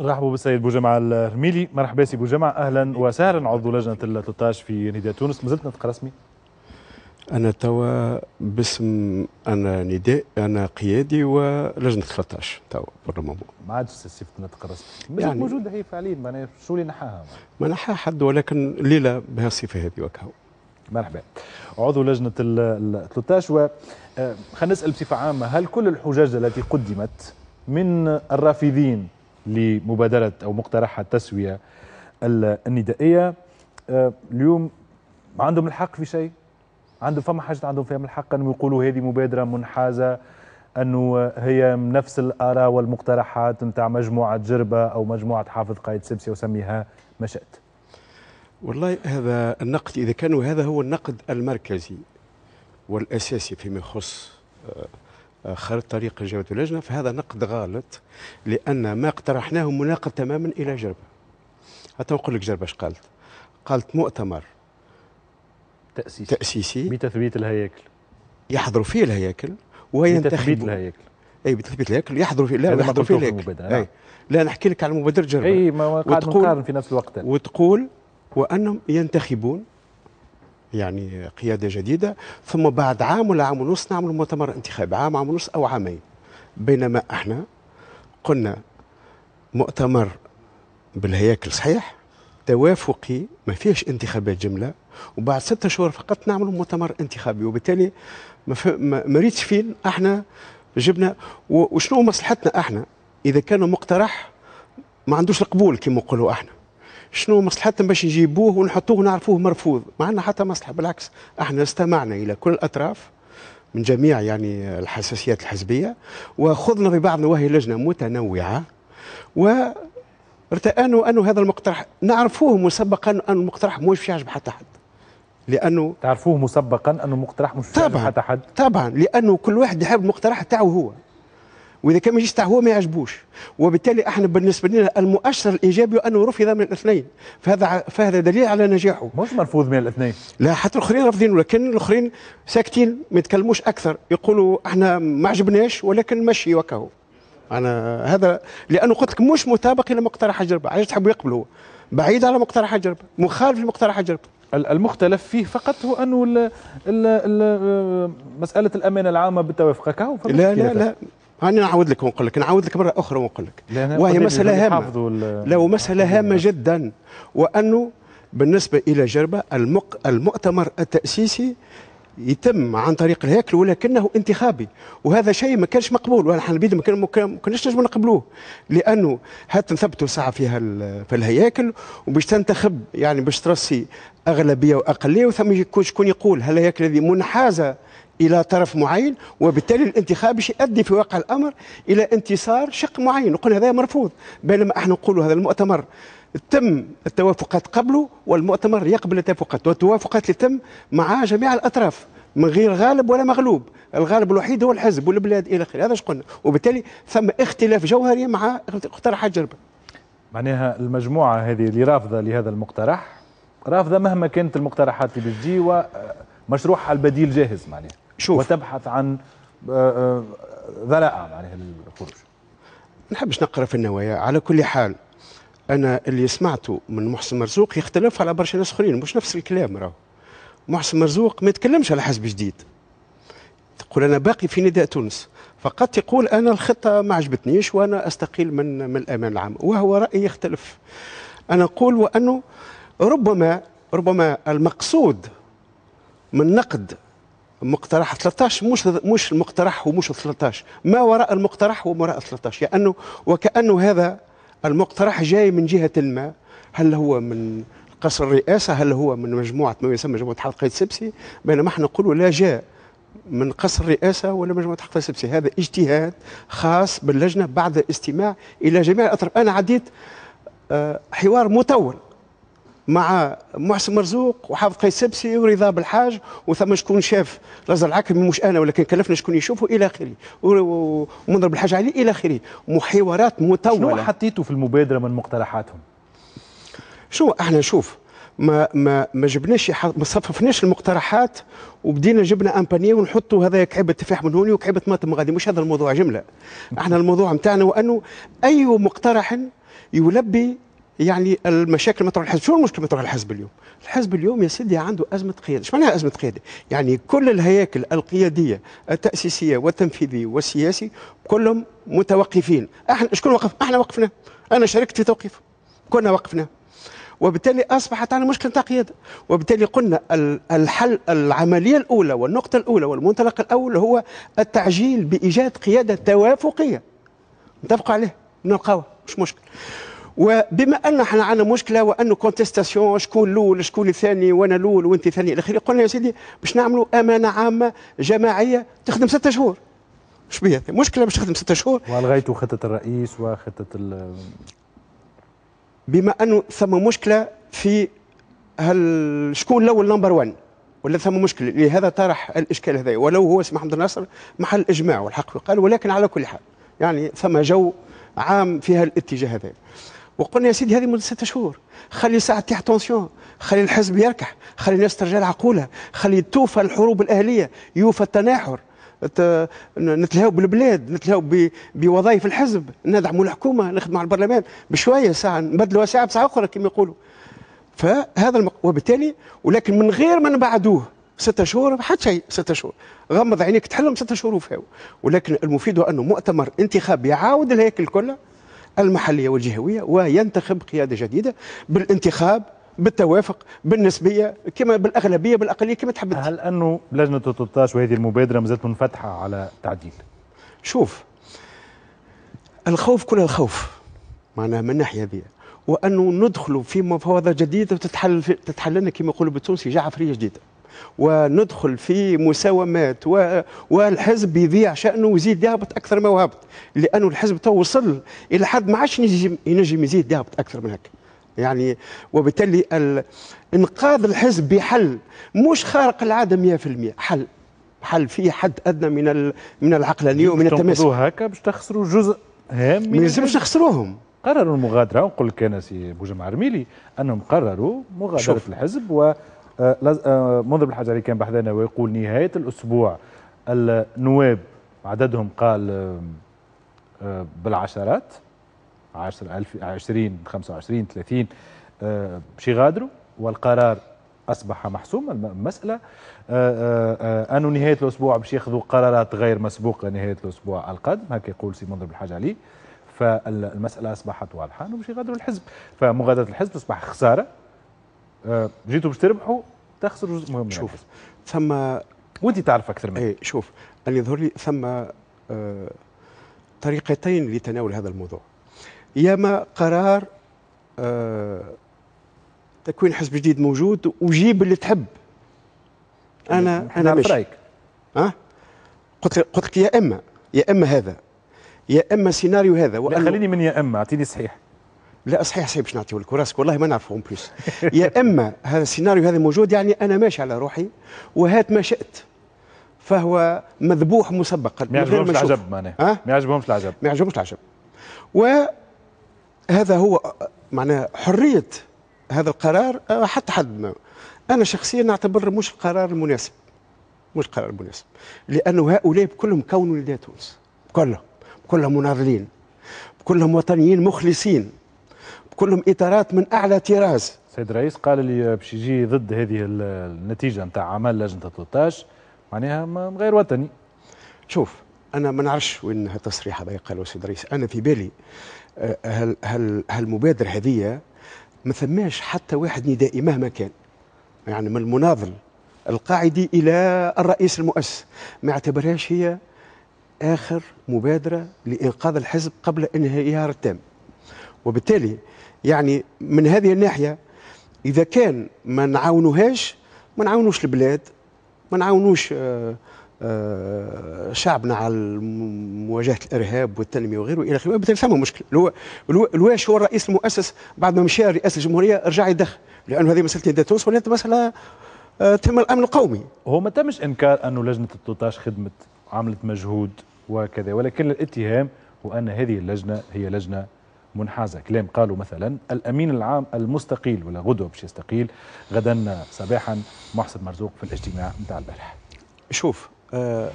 Speaker 1: رحبوا بالسيد بوجمع الرميلي مرحبا سي بوجمع اهلا وسهلا عضو لجنه 13 في نداء تونس مازلت نطق رسمي
Speaker 4: انا توا باسم انا نداء انا قيادي ولجنه 13 توا بور
Speaker 1: ما عادش صفه تنطق الرسمي يعني موجوده هي فعليا معناها شو اللي نحاها
Speaker 4: ما نحاها حد ولكن الليله بهالصفه هذه وكهو مرحبا عضو لجنه ال
Speaker 1: 13 و آه، خلينا نسال بصفه عامه هل كل الحجج التي قدمت من الرافضين لمبادره او مقترح التسويه الندائيه آه، اليوم عندهم الحق في شيء عندهم فما حاجة عندهم فهم الحق أنه يقولوا هذه مبادرة منحازة أنه هي نفس الآراء والمقترحات نتاع مجموعة جربة أو مجموعة حافظ قايد سبسي وسميها ما شئت
Speaker 4: والله هذا النقد إذا كان هذا هو النقد المركزي والأساسي فيما يخص آه، آه، خارج طريق الجبهة اللجنة فهذا نقد غلط لأن ما اقترحناه مناقض تماما إلى جربة حتى نقول لك جربة اش قالت قالت مؤتمر تأسيسي تأسيسي بتثبيت الهياكل يحضر فيه الهياكل وينتخب بتثبيت الهياكل اي بتثبيت الهياكل يحضروا فيه لا يحضروا فيه الهياكل أي. لا نحكي لك على المبادر جربه اي ما قاعد نقارن في نفس الوقت وتقول وانهم ينتخبون يعني قياده جديده ثم بعد عام ولا عام ونص نعمل مؤتمر انتخابي عام عام ونص او عامين بينما احنا قلنا مؤتمر بالهياكل صحيح توافقي ما فيهش انتخابات جمله وبعد ستة شهور فقط نعملوا مؤتمر انتخابي وبالتالي ما ريتش فين احنا جبنا وشنو مصلحتنا احنا اذا كان مقترح ما عندوش القبول كما نقولوا احنا شنو مصلحتنا باش نجيبوه ونحطوه ونعرفوه مرفوض ما عندنا حتى مصلحه بالعكس احنا استمعنا الى كل الاطراف من جميع يعني الحساسيات الحزبيه وخذنا ببعضنا وهي لجنه متنوعه و ارتأنوا أن هذا المقترح نعرفوه مسبقا أن المقترح مش يعجب حتى حد لانه تعرفوه مسبقا انه مقترح مش طبعا حتى حد طبعا لانه كل واحد يحب المقترح تاعه هو واذا كان ما يجيش هو ما يعجبوش وبالتالي احنا بالنسبه لنا المؤشر الايجابي انه رفض من الاثنين فهذا فهذا دليل على نجاحه مش مرفوض من الاثنين لا حتى الاخرين رافضين ولكن الاخرين ساكتين ما يتكلموش اكثر يقولوا احنا ما عجبناش ولكن مشي وكهو انا هذا لانه قلت لك مش مطابق الى مقترح الجربه علاش تحبوا يقبلوا بعيد على مقترح جربه مخالف لمقترح جربه المختلف فيه فقط هو انه ال ال ال
Speaker 1: مساله الامانه العامه بالتوافق هكا لا لا لا
Speaker 4: انا نعاود لك ونقول لك نعاود لك مره اخرى ونقول لك وهي مساله هامه لا ومساله هامه جدا وانه بالنسبه الى جربه المؤتمر التاسيسي يتم عن طريق الهيكل ولكنه انتخابي وهذا شيء ما كانش مقبول ونحن بيد ما كناش نجم نقبلوه لانه هات نثبتوا ساعه فيها في الهياكل وباش تنتخب يعني باش ترسي اغلبيه واقليه وثم يكون شكون يقول هل الهياكل هذه منحازه الى طرف معين وبالتالي الانتخاب باش يؤدي في واقع الامر الى انتصار شق معين وقلنا هذا مرفوض بينما احنا نقولوا هذا المؤتمر تم التوافقات قبله والمؤتمر يقبل التوافقات والتوافقات اللي تم مع جميع الأطراف من غير غالب ولا مغلوب الغالب الوحيد هو الحزب والبلاد إلى آخره هذا شقلنا قلنا وبالتالي ثم اختلاف جوهري مع اقتراح جربة
Speaker 1: معناها المجموعة هذه اللي رافضة لهذا المقترح رافضة مهما كانت المقترحات اللي بتجي ومشروعها آه، البديل جاهز معناها
Speaker 4: شوف وتبحث عن ذلاءة آه، آه، معناها للخروج نحبش نقرا في النوايا على كل حال انا اللي سمعته من محسن مرزوق يختلف على برشا ناس اخرين مش نفس الكلام راهو محسن مرزوق ما يتكلمش على حزب جديد تقول انا باقي في نداء تونس فقط يقول انا الخطه ما عجبتنيش وانا استقيل من من الامان العام وهو راي يختلف انا اقول وانه ربما ربما المقصود من نقد مقترح 13 مش مش المقترح ومش 13 ما وراء المقترح وما وراء 13 لانه يعني وكانه هذا المقترح جاي من جهه ما هل هو من قصر الرئاسه هل هو من مجموعه ما يسمى مجموعه حلقة سبسي بينما احنا نقول لا جاء من قصر الرئاسة ولا مجموعة حلقة سبسي هذا اجتهاد خاص باللجنة بعد الاستماع إلى جميع الأطراف أنا عديت آه، حوار مطول مع محسن مرزوق وحافظ قيس سبسي ورضا بالحاج وثم شكون شاف رز العكرمي مش انا ولكن كلفنا شكون يشوفه الى اخره ومنضرب الحاج علي الى اخره محاورات مطوله شنو حطيتوا في المبادره من مقترحاتهم؟ شو احنا نشوف ما ما ما جبناش ما صففناش المقترحات وبدينا جبنا امبانيه ونحطوا هذا كعبه تفاح من هوني وكعبه طماطم غادي مش هذا الموضوع جمله احنا الموضوع نتاعنا وانه اي مقترح يلبي يعني المشاكل مطرح الحزب شو المشكله مطرح الحزب اليوم الحزب اليوم يا سيدي عنده ازمه قياده ايش معناها ازمه قياده يعني كل الهياكل القياديه التاسيسيه والتنفيذي والسياسي كلهم متوقفين احنا شكون وقف احنا وقفنا انا شاركت في توقيف كنا وقفنا وبالتالي اصبحت عندنا مشكله تاع قياده وبالتالي قلنا الحل العمليه الاولى والنقطه الاولى والمنطلق الاول هو التعجيل بايجاد قياده توافقيه نتفقوا عليه نلقاوه مش مشكل وبما ان احنا عندنا مشكله وانه كونتيستاسيون شكون الاول شكون الثاني وانا الاول وانت ثاني الى اخره قلنا يا سيدي باش نعملوا امانه عامه جماعيه تخدم ستة شهور بيها مشكله باش تخدم ستة شهور والغيتوا خطه الرئيس وخطه ال بما انه ثم مشكله في هل شكون الاول نمبر 1 ولا ثم مشكله لهذا طرح الاشكال هذا ولو هو اسمه محمد الناصر محل اجماع والحق قال ولكن على كل حال يعني ثم جو عام في هالاتجاه هذا وقلنا يا سيدي هذه مده ستة شهور خلي ساعة تيح تونسيون خلي الحزب يركح خلي الناس ترجع لعقولها خلي توفى الحروب الأهلية يوفى التناحر نتلهاو بالبلاد نتلهاو بوظائف الحزب ندعموا الحكومه نخدموا على البرلمان بشويه ساعه نبدلوا ساعه بساعه اخرى كما يقولوا فهذا المق... وبالتالي ولكن من غير ما نبعدوه ستة شهور حتى شيء ستة شهور غمض عينيك تحلم ستة شهور وفاو ولكن المفيد هو انه مؤتمر انتخابي يعاود الهيكل كله المحلية والجهوية وينتخب قيادة جديدة بالانتخاب بالتوافق بالنسبيه كما بالاغلبيه بالاقليه كما تحب هل انه
Speaker 1: لجنه 13 وهذه
Speaker 4: المبادره مازالت منفتحه على تعديل؟ شوف الخوف كل الخوف معناها من الناحيه ذي وانه ندخلوا في مفاوضه جديده تتحل تتحل لنا كما يقولوا بالتونسي جعفريه جديده وندخل في مساومات والحزب يضيع شأنه ويزيد يهبط أكثر ما هبط لأنه الحزب تو وصل إلى حد ما عادش ينجم يزيد يهبط أكثر من هكا يعني وبالتالي انقاذ الحزب بحل مش خارق العاده 100% حل حل فيه حد ادنى من من العقلانيه ومن التماسك هكا باش تخسروا جزء هام من ما يلزمش
Speaker 1: نخسروهم قرروا المغادره ونقول لك انا سي بوجمع رميلي انهم قرروا مغادره شوف. الحزب و آه، آه، منذر الحجري كان بحثنا ويقول نهاية الأسبوع النواب عددهم قال آه، بالعشرات 10 20 25 30 باش يغادروا والقرار اصبح محسوما المساله انه نهايه الاسبوع باش ياخذوا قرارات غير مسبوقه نهايه الاسبوع القادم هكا يقول سي منذر بالحاج علي فالمساله اصبحت واضحه انه باش يغادروا الحزب فمغادره الحزب تصبح خساره
Speaker 4: آه، جيتوا باش تربحوا تخسروا جزء مهم يعني. شوف ثم وانت تعرف اكثر مني اي شوف ان يظهر لي ثم آه، طريقتين لتناول هذا الموضوع يا ما قرار آه، تكوين حزب جديد موجود وجيب اللي تحب انا نعم، انا نعم، مش رايك ها قلت قلت لك يا اما يا اما هذا يا اما سيناريو هذا وأنا خليني من يا اما اعطيني صحيح لا صحيح صحيح باش نعطيو لك راسك والله ما نعرفهم بلوس يا اما هذا السيناريو هذا موجود يعني انا ماشي على روحي وهات ما شئت فهو مذبوح مسبقا ما يعجبهمش العجب
Speaker 1: معناها أه؟ ما يعجبهمش العجب ما يعجبهمش العجب
Speaker 4: وهذا هو معناها حريه هذا القرار آه، حتى حد ما انا شخصيا نعتبر مش القرار المناسب مش القرار المناسب لانه هؤلاء كلهم كونوا لدى تونس كلهم كلهم مناضلين كلهم وطنيين مخلصين كلهم اطارات من اعلى طراز سيد الرئيس قال
Speaker 1: اللي باش يجي ضد هذه النتيجه نتاع عمل لجنه 13 معناها
Speaker 4: غير وطني شوف انا ما نعرفش وين هالتصريح هذا قالوا سيد الرئيس انا في بالي آه، هل هل هالمبادره هذه ما ثماش حتى واحد ندائي مهما كان يعني من المناضل القاعدي الى الرئيس المؤسس ما اعتبرهاش هي اخر مبادره لانقاذ الحزب قبل انهيار التام وبالتالي يعني من هذه الناحيه اذا كان ما نعاونوهاش ما نعاونوش البلاد ما نعاونوش آه، آه، شعبنا على مواجهه الارهاب والتنميه وغيره الى اخره بالتالي ثم مشكل هو الواش هو الرئيس المؤسس بعد ما مشى رئاسه الجمهوريه رجع يدخل لانه هذه مساله يد تونس ولات مساله آه، تم الامن القومي هو ما تمش انكار انه لجنه ال
Speaker 1: 13 خدمت عملت مجهود وكذا ولكن الاتهام هو ان هذه اللجنه هي لجنه منحازة كلام قالوا مثلا الأمين العام المستقيل ولا غدوة باش يستقيل غدا صباحا محسن مرزوق في الاجتماع نتاع البارح شوف
Speaker 3: آه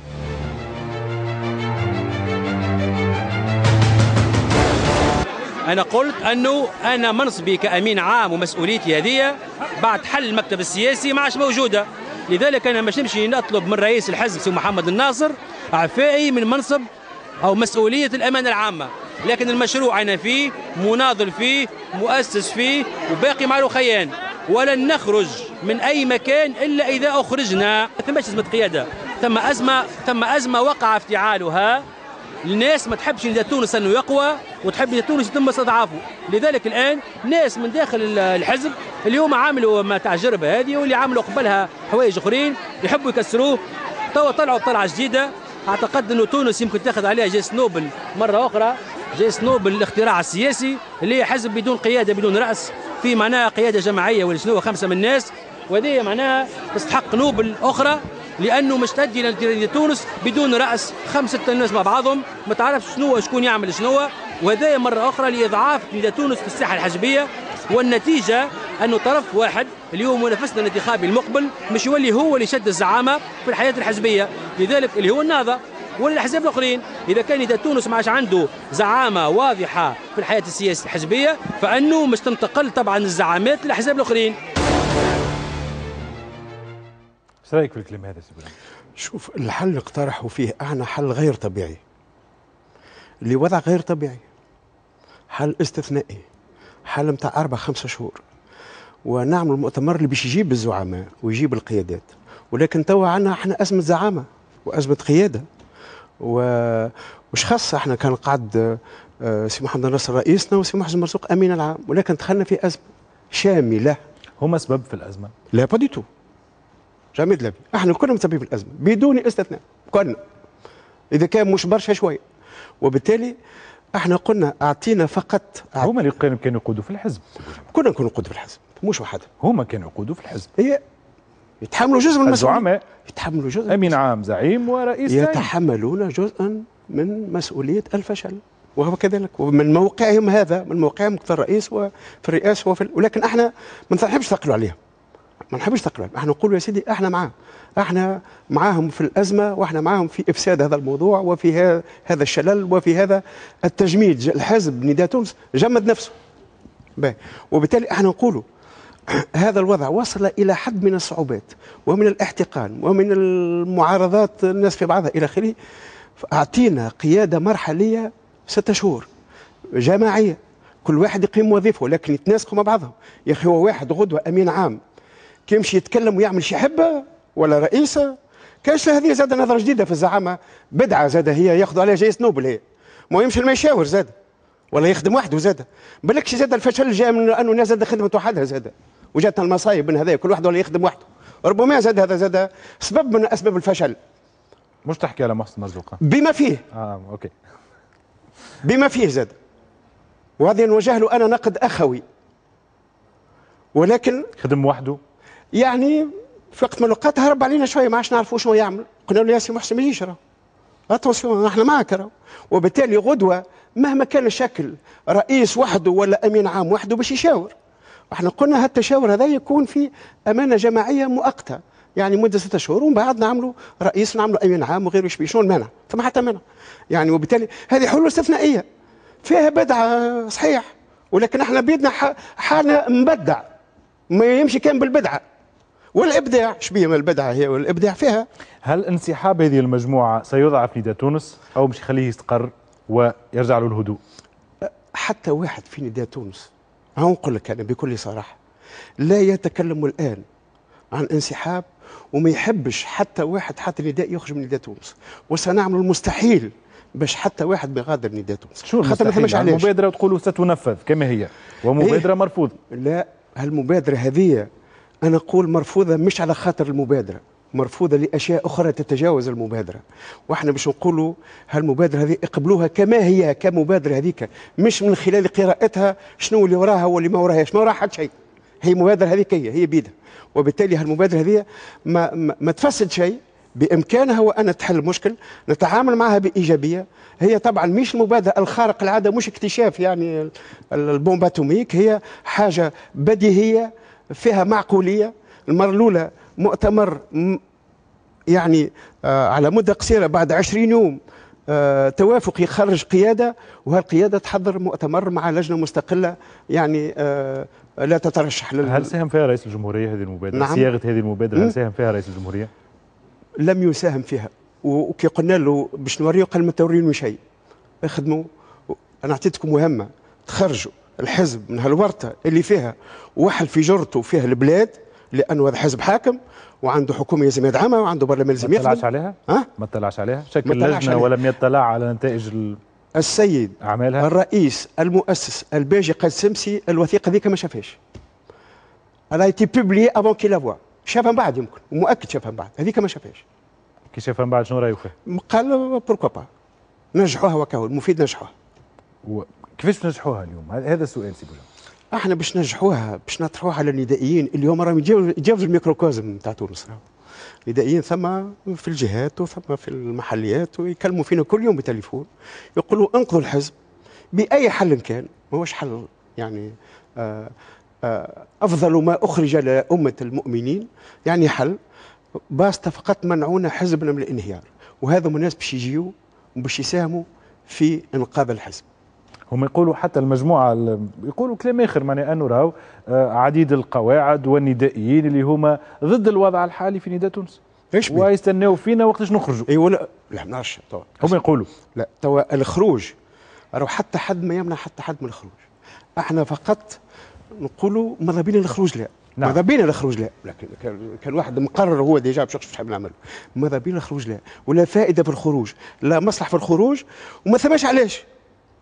Speaker 3: أنا قلت أنه أنا منصبي كأمين عام ومسؤوليتي هذه بعد حل المكتب السياسي ما عادش موجودة لذلك أنا مش نمشي نطلب من رئيس الحزب سي محمد الناصر عفائي من منصب أو مسؤولية الأمانة العامة لكن المشروع أنا فيه مناضل فيه مؤسس فيه وباقي مع الأخيان ولن نخرج من أي مكان إلا إذا أخرجنا ثماش أزمة قيادة ثم أزمة ثم أزمة وقع افتعالها الناس ما تحبش إذا تونس انه يقوى وتحب إذا تونس يتم استضعافه لذلك الان ناس من داخل الحزب اليوم عملوا ما تاع هذه واللي عملوا قبلها حوايج اخرين يحبوا يكسروه توا طلعوا بطلعه جديده اعتقد انه تونس يمكن تاخذ عليها جيس نوبل مره اخرى جيس نوبل الاختراع السياسي اللي هي حزب بدون قياده بدون راس في معناها قياده جماعيه ولا شنو خمسه من الناس وهذه معناها تستحق نوبل اخرى لانه مش تؤدي الى تونس بدون راس خمسه الناس مع بعضهم ما تعرفش شنو شكون يعمل شنو وهذا مره اخرى لاضعاف ميدا تونس في الساحه الحزبيه والنتيجة أنه طرف واحد اليوم منافسنا الانتخابي المقبل مش يولي هو اللي شد الزعامة في الحياة الحزبية لذلك اللي هو النهضة والاحزاب الاخرين اذا كان اذا تونس ما عادش عنده زعامه واضحه في الحياه السياسيه الحزبيه فانه مش تنتقل طبعا الزعامات للاحزاب الاخرين.
Speaker 4: ايش رايك في الكلام هذا شوف الحل اللي اقترحوا فيه أعنى حل غير طبيعي. لوضع غير طبيعي. حل استثنائي. حالة نتاع أربع خمسة شهور ونعمل مؤتمر اللي باش يجيب الزعماء ويجيب القيادات ولكن توا عندنا احنا أزمة زعامة وأزمة قيادة و... وش خاص احنا كان قعد آه، سي محمد الناصر رئيسنا وسي محسن مرزوق امين العام ولكن دخلنا في ازمه شامله هما سبب في الازمه؟ لا با دي تو جامد لا احنا كنا مسببين في الازمه بدون استثناء كنا اذا كان مش برشا شويه وبالتالي احنا قلنا اعطينا فقط أعطينا هما اللي كانوا يقودوا في الحزب كنا نكونوا نقودوا في الحزب مش واحد هما كانوا يقودوا في الحزب هي يتحملوا جزء من المسؤوليه يتحملوا جزء امين عام زعيم ورئيس يتحملون جزءا من مسؤوليه الفشل وهو كذلك ومن موقعهم هذا من موقعهم الرئيس وفي الرئاسه وفي ولكن احنا ما نحبش نثقلوا عليهم ما نحبش تقرير احنا نقول يا سيدي احنا معاهم احنا معاهم في الازمه واحنا معاهم في افساد هذا الموضوع وفي هذا الشلل وفي هذا التجميد الحزب نداء تونس جمد نفسه بي. وبالتالي احنا نقولوا هذا الوضع وصل الى حد من الصعوبات ومن الاحتقان ومن المعارضات الناس في بعضها الى اخره اعطينا قياده مرحليه ستة شهور جماعيه كل واحد يقيم وظيفه لكن يتناسقوا مع بعضهم يا اخي هو واحد غدوه امين عام كيمشي يتكلم ويعمل شي حبه ولا رئيسه كاش هذه زاد نظره جديده في الزعامه بدعه زاد هي ياخذوا عليها جائزه نوبل هي ما يمشي ما يشاور زاد ولا يخدم وحده زاد بالكش زاد الفشل جاء من انه الناس زاد خدمت وحدها زاد وجاتنا المصايب من هذا كل واحد ولا يخدم وحده ربما زاد هذا زاد سبب من اسباب الفشل مش تحكي على محسن مرزوقة بما فيه اه اوكي بما فيه زاد وهذا نوجه له انا نقد اخوي ولكن خدم وحده يعني في وقت من الاوقات هرب علينا شويه ما عادش نعرفوا شنو يعمل قلنا له يا سي محسن ما يجيش اتونسيون احنا معك راه وبالتالي غدوه مهما كان الشكل رئيس وحده ولا امين عام وحده باش يشاور احنا قلنا هالتشاور هذا يكون في امانه جماعيه مؤقته يعني مده ستة شهور ومن بعد نعملوا رئيس نعملوا امين عام وغيره يشبه شنو المانع فما حتى مانع يعني وبالتالي هذه حلول استثنائيه فيها بدعه صحيح ولكن احنا بيدنا حالنا مبدع ما يمشي كان بالبدعه والابداع شبيه من البدعه هي والابداع فيها هل انسحاب هذه
Speaker 1: المجموعه سيضعف نداء تونس او مش يخليه يستقر ويرجع له الهدوء
Speaker 4: حتى واحد في نداء تونس نقول لك انا يعني بكل صراحه لا يتكلم الان عن انسحاب وما يحبش حتى واحد حتى نداء يخرج من نداء تونس وسنعمل المستحيل باش حتى واحد بيغادر نداء تونس شو خاطر ما فهمش يعني علاش المبادره وتقولوا ستنفذ كما هي ومبادره إيه؟ مرفوضه لا هالمبادره هذه أنا أقول مرفوضة مش على خاطر المبادرة مرفوضة لأشياء أخرى تتجاوز المبادرة وإحنا باش نقولوا هالمبادرة هذه اقبلوها كما هي كمبادرة هذيك مش من خلال قراءتها شنو اللي وراها واللي ما وراهاش ما وراها حتى شيء هي مبادرة هذيك هي هي بيدها وبالتالي هالمبادرة هذه ما, ما, ما تفسد شيء بامكانها وان تحل مشكل نتعامل معها بايجابيه هي طبعا مش المبادره الخارق العاده مش اكتشاف يعني البومباتوميك هي حاجه بديهيه فيها معقوليه المرلوله مؤتمر يعني آه، على مده قصيره بعد 20 يوم آه، توافق يخرج قياده وهالقياده تحضر مؤتمر مع لجنه مستقله يعني آه، لا تترشح لل... هل ساهم فيها رئيس الجمهوريه هذه المبادره؟ نعم. صياغه هذه المبادره هل ساهم فيها رئيس الجمهوريه؟ لم يساهم فيها وكي قلنا له باش نوريه قال ما توريني شيء اخدموا انا اعطيتكم مهمه تخرجوا الحزب من هالورطة اللي فيها وحل في جرته فيها البلاد لأنه هذا حزب حاكم وعنده حكومه لازم يدعمها وعنده برلمان لازم يخدم ما اطلعش عليها؟ أه؟ ما اطلعش عليها؟ شكل لجنه ولم يطلع على نتائج ال... السيد اعمالها الرئيس المؤسس الباجي قاسمسي الوثيقه ذيك ما شافهاش الا تي بوبلي افون كي لافوا شافها من بعد يمكن ومؤكد شافها من بعد هذيك ما شافهاش كي شافها من بعد شنو رايك فيها؟ قال بوركوا با نجحوها وكهو المفيد نجحوها و... كيفاش تنجحوها اليوم هذا السؤال سي احنا باش ننجحوها باش نطرحوها على الندائيين اليوم راهم يتجاوزوا الميكروكوزم نتاع تونس نداءيين ثم في الجهات وثم في المحليات ويكلموا فينا كل يوم بالتليفون يقولوا انقذوا الحزب باي حل كان ماهوش حل يعني آآ آه، آآ آه، افضل ما اخرج لامه المؤمنين يعني حل باسطه فقط منعونا حزبنا من الانهيار وهذا الناس باش يجيو وباش يساهموا في انقاذ الحزب هم
Speaker 1: يقولوا حتى المجموعة يقولوا كلام آخر معناه أنه راهو آه، عديد القواعد والندائيين اللي هما ضد الوضع الحالي في نداء تونس ايش ويستناو فينا وقتاش نخرجوا اي
Speaker 4: ولا لا ما نعرفش هم يقولوا لا توا الخروج راهو حتى حد ما يمنع حتى حد من الخروج احنا فقط نقولوا ماذا بينا الخروج لا نعم. ماذا بينا الخروج لا لكن كان واحد مقرر هو ديجا باش تحب نعمل ماذا بينا الخروج لا ولا فائده في الخروج لا مصلح في الخروج وما ثماش علاش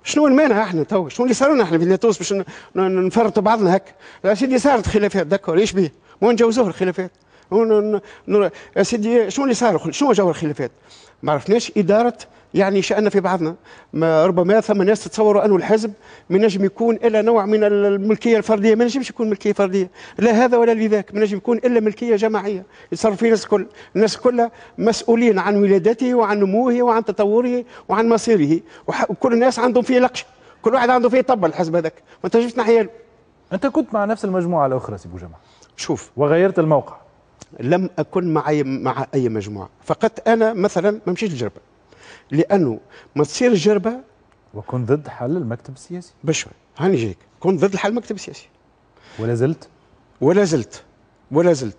Speaker 4: شنو المانع احنا تو شنو اللي صار لنا احنا في تونس باش نفرطوا بعضنا هكا يا سيدي صارت خلافات دكور ايش بيه نجوزوه الخلافات يا سيدي شنو اللي صار شنو جو الخلافات ما عرفناش إدارة يعني شأننا في بعضنا ما ربما ثم ناس تتصوروا أنه الحزب ما نجم يكون إلا نوع من الملكية الفردية ما نجمش يكون ملكية فردية لا هذا ولا لذاك ما نجم يكون إلا ملكية جماعية يتصرف فيه الناس كل الناس كلها مسؤولين عن ولادته وعن نموه وعن تطوره وعن مصيره وكل الناس عندهم فيه لقش كل واحد عنده فيه طب الحزب هذاك ما تنجمش نحياله أنت كنت مع نفس المجموعة الأخرى سي بو جماعة شوف وغيرت الموقع لم اكن مع أي مع اي مجموعه فقط انا مثلا ما مشيتش لجربه لانه ما تصير جربه وكنت ضد حل المكتب السياسي بشوي هاني جايك كنت ضد حل المكتب السياسي ولا زلت ولا زلت ولا زلت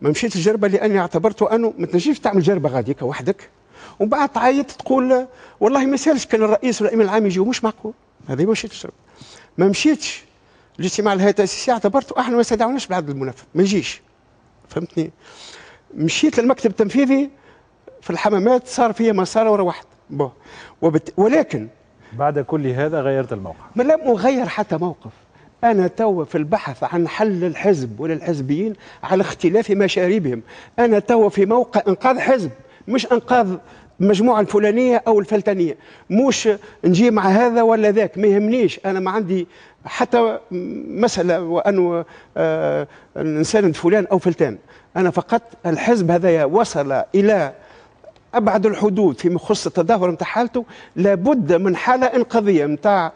Speaker 4: ما مشيتش لجربه لاني اعتبرته انه ما تنجمش تعمل جربه غاديك وحدك ومن بعد تعيط تقول والله ما سالش كان الرئيس ولا الامين العام يجي ومش معقول هذه ما مشيتش لجربه ما مشيتش الاجتماع الهيئه التاسيسيه اعتبرته احنا ما استدعوناش بالعدل المنفذ ما يجيش فهمتني مشيت للمكتب التنفيذي في الحمامات صار ما صار وروحت وبت... ولكن بعد كل هذا غيرت الموقف ما لم أغير حتى موقف أنا توا في البحث عن حل الحزب وللحزبيين على اختلاف مشاربهم أنا توا في موقع إنقاذ حزب مش إنقاذ المجموعه الفلانيه او الفلتانيه مش نجي مع هذا ولا ذاك ما يهمنيش انا ما عندي حتى مساله وانه آه فلان او فلتان انا فقط الحزب هذا وصل الى ابعد الحدود فيما يخص التدهور نتاع حالته لابد من حاله انقاذيه نتاع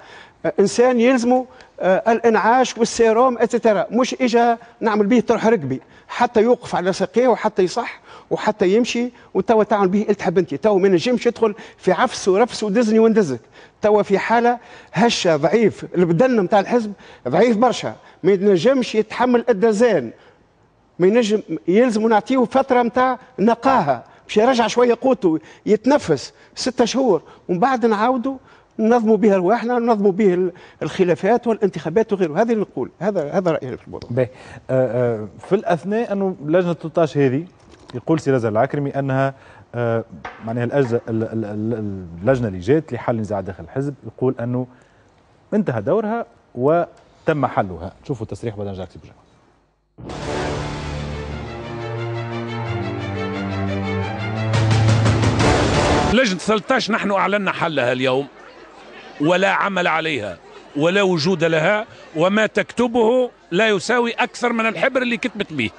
Speaker 4: انسان يلزمه آه، الانعاش والسيروم اتترا مش اجا نعمل به طرح ركبي حتى يوقف على ساقيه وحتى يصح وحتى يمشي وتوا تعمل به التحب انت توا ما نجمش يدخل في عفس ورفس ودزني وندزك توا في حاله هشه ضعيف البدن نتاع الحزب ضعيف برشا ما ينجمش يتحمل الدزان ما ينجم يلزم نعطيه فتره نتاع نقاهه باش يرجع شويه قوته يتنفس ستة شهور ومن بعد نعاودوا ننظموا بها رواحنا ننظموا به الخلافات والانتخابات وغيره هذا اللي نقول هذا هذا رايي في الموضوع آه آه
Speaker 1: في الاثناء انه لجنه 13 هذه يقول سي سيراز العكرمي انها آه معناها الاجزاء اللجنه اللي جات لحل نزاع داخل الحزب يقول انه انتهى دورها وتم حلها شوفوا التصريح بعد نرجع بجا
Speaker 2: لجنه 13 نحن اعلنا حلها اليوم ولا عمل عليها ولا وجود لها وما تكتبه لا يساوي أكثر من الحبر اللي كتبت
Speaker 1: به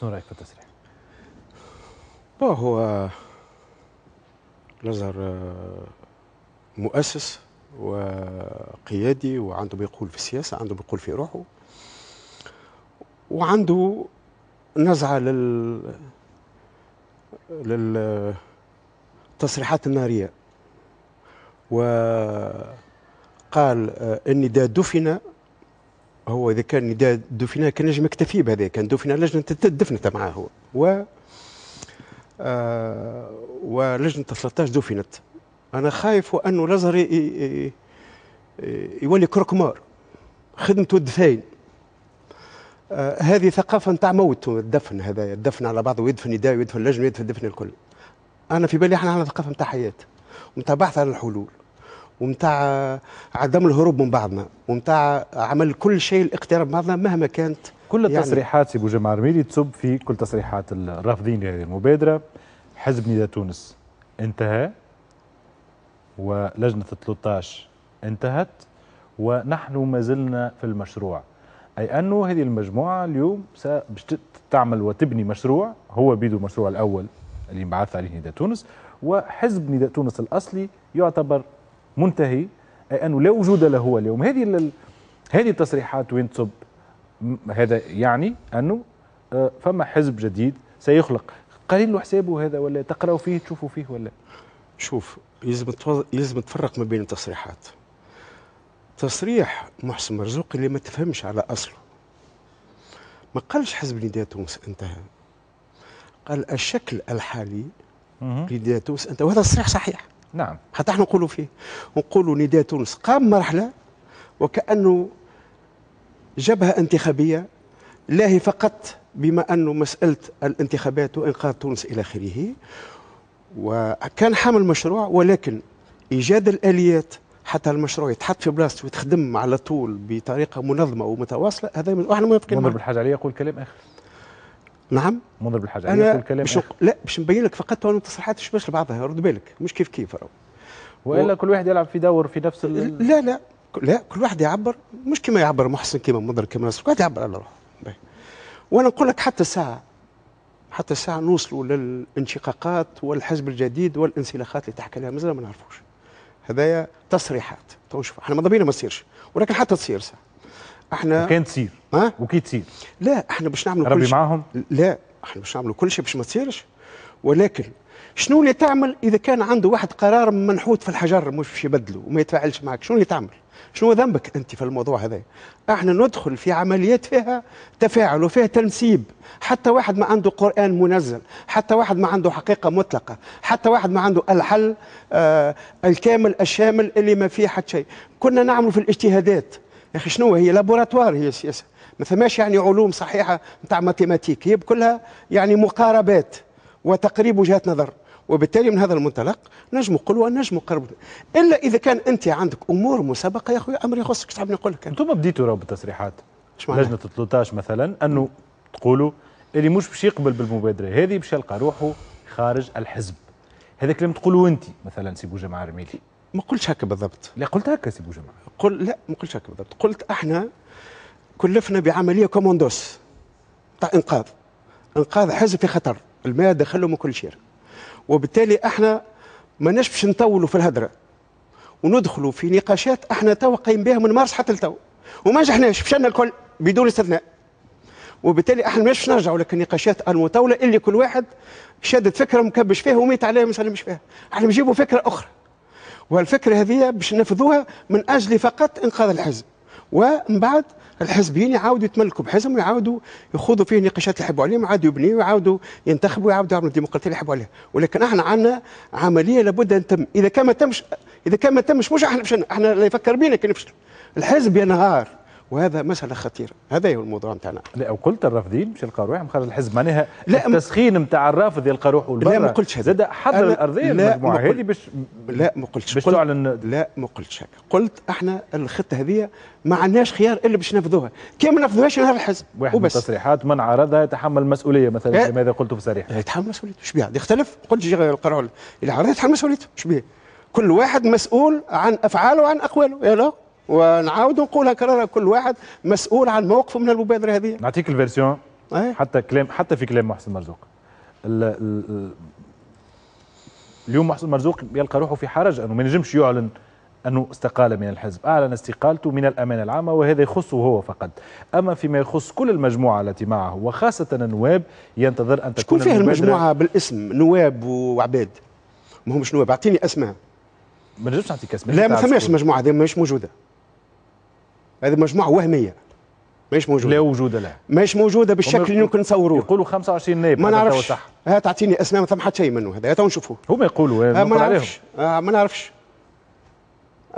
Speaker 1: شنو رايك في التصريح؟
Speaker 4: بون هو نظر آه، مؤسس وقيادي وعنده بيقول في السياسه عنده بيقول في روحه وعنده نزعه لل للتصريحات النارية وقال النداء آه، دفن هو إذا كان نداء دفن كان نجم يكتفي بهذا كان دفن لجنة الدفن معاه هو و آه، ولجنة 13 دفنت أنا خايف وأنه الأزهر يولي كركمار خدمته الدفاين آه هذه ثقافه نتاع موت الدفن هذا الدفن على بعضه ويدفن يدا ويدفن لجنه ويدفن دفن الكل انا في بالي احنا عندنا ثقافه نتاع حياه ونتاع بحث على الحلول ونتاع عدم الهروب من بعضنا ونتاع عمل كل شيء الاقتراب من بعضنا مهما كانت كل يعني التصريحات
Speaker 1: سي بوجمع عرميلي تصب في كل تصريحات الرافضين لهذه المبادره حزب نداء تونس انتهى ولجنه 13 انتهت ونحن ما زلنا في المشروع أي أنه هذه المجموعة اليوم ستعمل تعمل وتبني مشروع هو بيدو المشروع الأول اللي انبعث عليه نداء تونس وحزب نداء تونس الأصلي يعتبر منتهي أي أنه لا وجود له اليوم هذه لل... هذه التصريحات وين تصب هذا يعني أنه آه، فما حزب جديد سيخلق قليل له حسابه هذا ولا تقرأوا فيه تشوفوا فيه ولا
Speaker 4: شوف يلزم يلزم تفرق ما بين التصريحات تصريح محسن مرزوق اللي ما تفهمش على أصله ما قالش حزب نداء تونس انتهى قال الشكل الحالي نداء تونس انتهى وهذا تصريح صحيح نعم حتى احنا نقولوا فيه نقولوا نداء تونس قام مرحلة وكأنه جبهة انتخابية لاهي فقط بما أنه مسألة الانتخابات وإنقاذ تونس إلى آخره وكان حامل مشروع ولكن إيجاد الآليات حتى المشروع يتحط في بلاصته ويتخدم على طول بطريقه منظمه ومتواصله هذا من احنا موافقين منظر بالحاج علي يقول كلام اخر نعم منظر بالحاج علي يقول كلام مش آخر. لا باش نبين لك فقط المتصلحات مش باش لبعضها رد بالك مش كيف كيف راهو والا و... كل واحد يلعب في دور في نفس ال... لا لا لا كل واحد يعبر مش كما يعبر محسن كما منظر كما ناس كل واحد يعبر على روحه وانا نقول لك حتى الساعه حتى الساعه نوصلوا للانشقاقات والحزب الجديد والانسلاخات اللي تحكي لها مازال ما نعرفوش هذايا تصريحات تو شوف احنا ماذا بينا ما تصيرش ولكن حتى تصير ساعه احنا وكان تصير ها وكي تصير لا احنا باش نعملوا كل شيء ربي معاهم لا احنا باش نعملوا كل شيء باش ما تصيرش ولكن شنو اللي تعمل اذا كان عنده واحد قرار منحوت في الحجر مش باش يبدله وما يتفاعلش معك شنو اللي تعمل شنو ذنبك انت في الموضوع هذا احنا ندخل في عمليات فيها تفاعل وفيها تنسيب حتى واحد ما عنده قران منزل حتى واحد ما عنده حقيقه مطلقه حتى واحد ما عنده الحل آه الكامل الشامل اللي ما فيه حتى شيء كنا نعمل في الاجتهادات يا اخي شنو هي لابوراتوار هي السياسه ما ثماش يعني علوم صحيحه نتاع ماتيماتيك هي كلها يعني مقاربات وتقريب وجهات نظر وبالتالي من هذا المنطلق نجم قلوة نجم قرب الا اذا كان انت عندك امور مسبقه يا اخويا امر يخصك تحب نقول لك انتم بديتوا راه بالتصريحات لجنه 13 مثلا انه تقولوا
Speaker 1: اللي مش باش يقبل بالمبادره هذه باش يلقى روحه خارج الحزب هذا كلام تقولوا
Speaker 4: انت مثلا سي بوجماعه رميلي ما قلتش هكا بالضبط لا قلت هكا سي بوجماعه قل لا ما قلتش هكا بالضبط قلت احنا كلفنا بعمليه كوموندوس تاع انقاذ انقاذ حزب في خطر الماء دخله من كل شيء وبالتالي احنا ما باش نطولوا في الهدره وندخلوا في نقاشات احنا تو قايم بها من مارس حتى لتو وما نجحناش فشلنا الكل بدون استثناء وبالتالي احنا مش نرجعوا لك النقاشات المطوله اللي كل واحد شادت فكره مكبش فيها وميت عليها ما سلمش فيها احنا بنجيبوا فكره اخرى والفكره هذه باش نفذوها من اجل فقط انقاذ الحزب ومن بعد الحزبيين يعاودوا يتملكوا بحزم ويعاودوا يخوضوا فيه نقاشات اللي يحبوا عليهم ويعاودوا يبنيوا ويعاودوا ينتخبوا ويعاودوا يعملوا الديمقراطيه اللي يحبوا عليها ولكن احنا عندنا عمليه لابد ان تم اذا كان ما تمش اذا كان ما تمش مش احنا مش احنا اللي يفكر بينا كان الحزب ينهار وهذا مساله خطيره هذا هو الموضوع نتاعنا لا وقلت الرافضين مش روحهم خارج الحزب معناها لا التسخين نتاع الرافض القروح روحه لا ما قلتش هذا زاد حضر الارضيه المجموعه هذه باش لا ما قلتش باش تعلن لا ما قلتش هكا قلت احنا الخطه هذه ما عندناش خيار الا باش نفذوها كي ما نفذوهاش نهار الحزب واحد وبس. من التصريحات من عارضها يتحمل المسؤوليه مثلا كما ماذا قلت في صريح يتحمل مسؤوليته بها يختلف قلت القرع اللي عارضها يتحمل مسؤوليته بها كل واحد مسؤول عن افعاله وعن اقواله يا لا ونعاود نقولها كررها كل واحد مسؤول عن موقفه من المبادره هذه
Speaker 1: نعطيك الفيرسيون أيه؟ حتى كلام حتى في كلام محسن مرزوق الـ الـ اليوم محسن مرزوق يلقى روحه في حرج انه ما ينجمش يعلن انه استقال من الحزب، اعلن استقالته من الامانه العامه وهذا يخصه هو فقط، اما فيما يخص كل المجموعه التي معه وخاصه النواب ينتظر ان
Speaker 4: تكون شكون فيه المجموعه بالاسم نواب وعباد؟ ما همش نواب، اعطيني اسماء.
Speaker 1: ما نجمش نعطيك اسماء لا ما فماش
Speaker 4: المجموعه هذه ماهيش موجوده. هذه مجموعه وهميه ماهيش موجوده لا وجود لها ماهيش موجوده بالشكل اللي ممكن نصوروه يقولوا 25 نائب ما نعرفش ها تعطيني اسماء ما ثم حتى شيء منه هذا تو نشوفوه هما يقولوا آه، ما نعرفش آه، ما نعرفش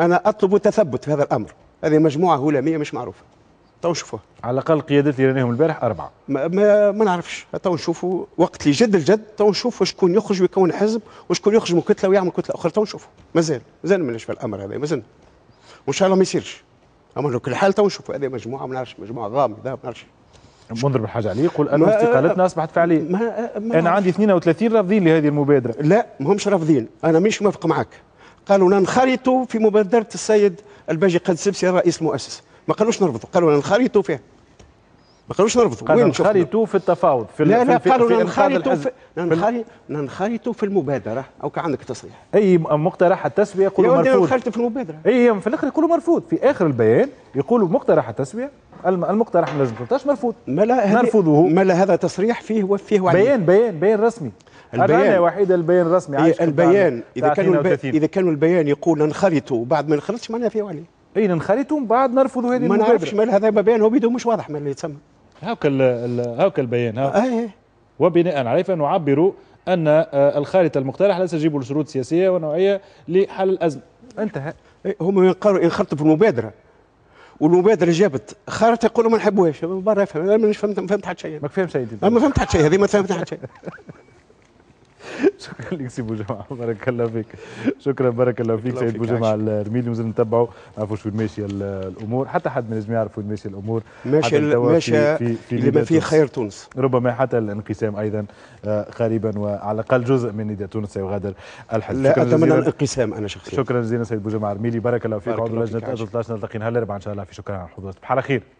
Speaker 4: انا اطلب التثبت في هذا الامر هذه مجموعه هلاميه مش معروفه تو نشوفوها على الاقل
Speaker 1: قيادات اللي رانيهم البارح اربعه
Speaker 4: ما, ما, ما نعرفش تو نشوفوا وقت اللي جد الجد تو نشوفوا شكون يخرج ويكون حزب وشكون يخرج من كتله ويعمل كتله اخرى تو نشوفوا مازال مازال ماناش في الامر هذا مازال وان شاء الله ما يصيرش اما لو كل حال تو نشوف هذه مجموعه ما نعرفش مجموعه غامضه ما نعرفش منذر الحاج علي يقول الو استقالتنا اصبحت فعليه ما ما انا عندي 32 رافضين لهذه المبادره لا ما همش رافضين انا مش موافق معك قالوا ننخرطوا في مبادره السيد الباجي قد سبسي الرئيس المؤسس ما قالوش نرفضوا قالوا ننخرطوا فيها ما قالوش نرفضوا وين ننخرطوا في التفاوض
Speaker 1: في لا لا قالوا ننخرطوا في
Speaker 4: ننخرطوا في المبادره او كان عندك تصريح اي مقترح التسويه يقولوا مرفوض ننخرط في المبادره اي في الاخر يقولوا مرفوض في اخر البيان
Speaker 1: يقولوا مقترح التسويه المقترح من لجنه 13 مرفوض ما لا نرفضه ما لا هذا تصريح
Speaker 4: فيه وفيه وعليه بيان بيان بيان رسمي البيان وحيد
Speaker 1: البيان الرسمي إيه البيان اذا كان
Speaker 4: اذا كان البيان يقول ننخرطوا وبعد ما ننخرطش معناها فيه وعليه اي ننخرطوا بعد نرفضوا هذه ما نعرفش هذا ما بينهم وبيدهم مش واضح ما اللي يتسمى
Speaker 1: هاك هاك البيان اي وبناء عليه فنعبر ان آه، الخارطه المقترح لا تجيب لشروط سياسيه
Speaker 4: ونوعيه لحل الازمه انتهى هم ينخرطوا في المبادره والمبادره جابت خارطه يقولوا ما نحبوهاش برا افهم انا مش فهمت ما فهمت حتى شيء ما فهمت شيء ما فهمت حتى شيء هذه ما فهمت حتى شيء
Speaker 1: شكرا لك سي بوجمع بارك الله فيك شكرا بارك الله فيك سيد بوجمع الرميلي مازلنا نتبعوا نعرفوا شو ماشيه الامور حتى حد ما لازم يعرف وين ماشيه الامور ماشي ماشي اللي ما فيه خير تونس ربما حتى الانقسام ايضا آه، قريبا وعلى الاقل جزء من نداء تونس سيغادر الحزب لا اتمنى الانقسام انا شخصيا شكرا جزيلا سيد بوجمع الرميلي بارك الله فيك عضو لجنه 13 نلتقي نهار الاربعاء ان شاء الله في شكرا على الحضور بحال خير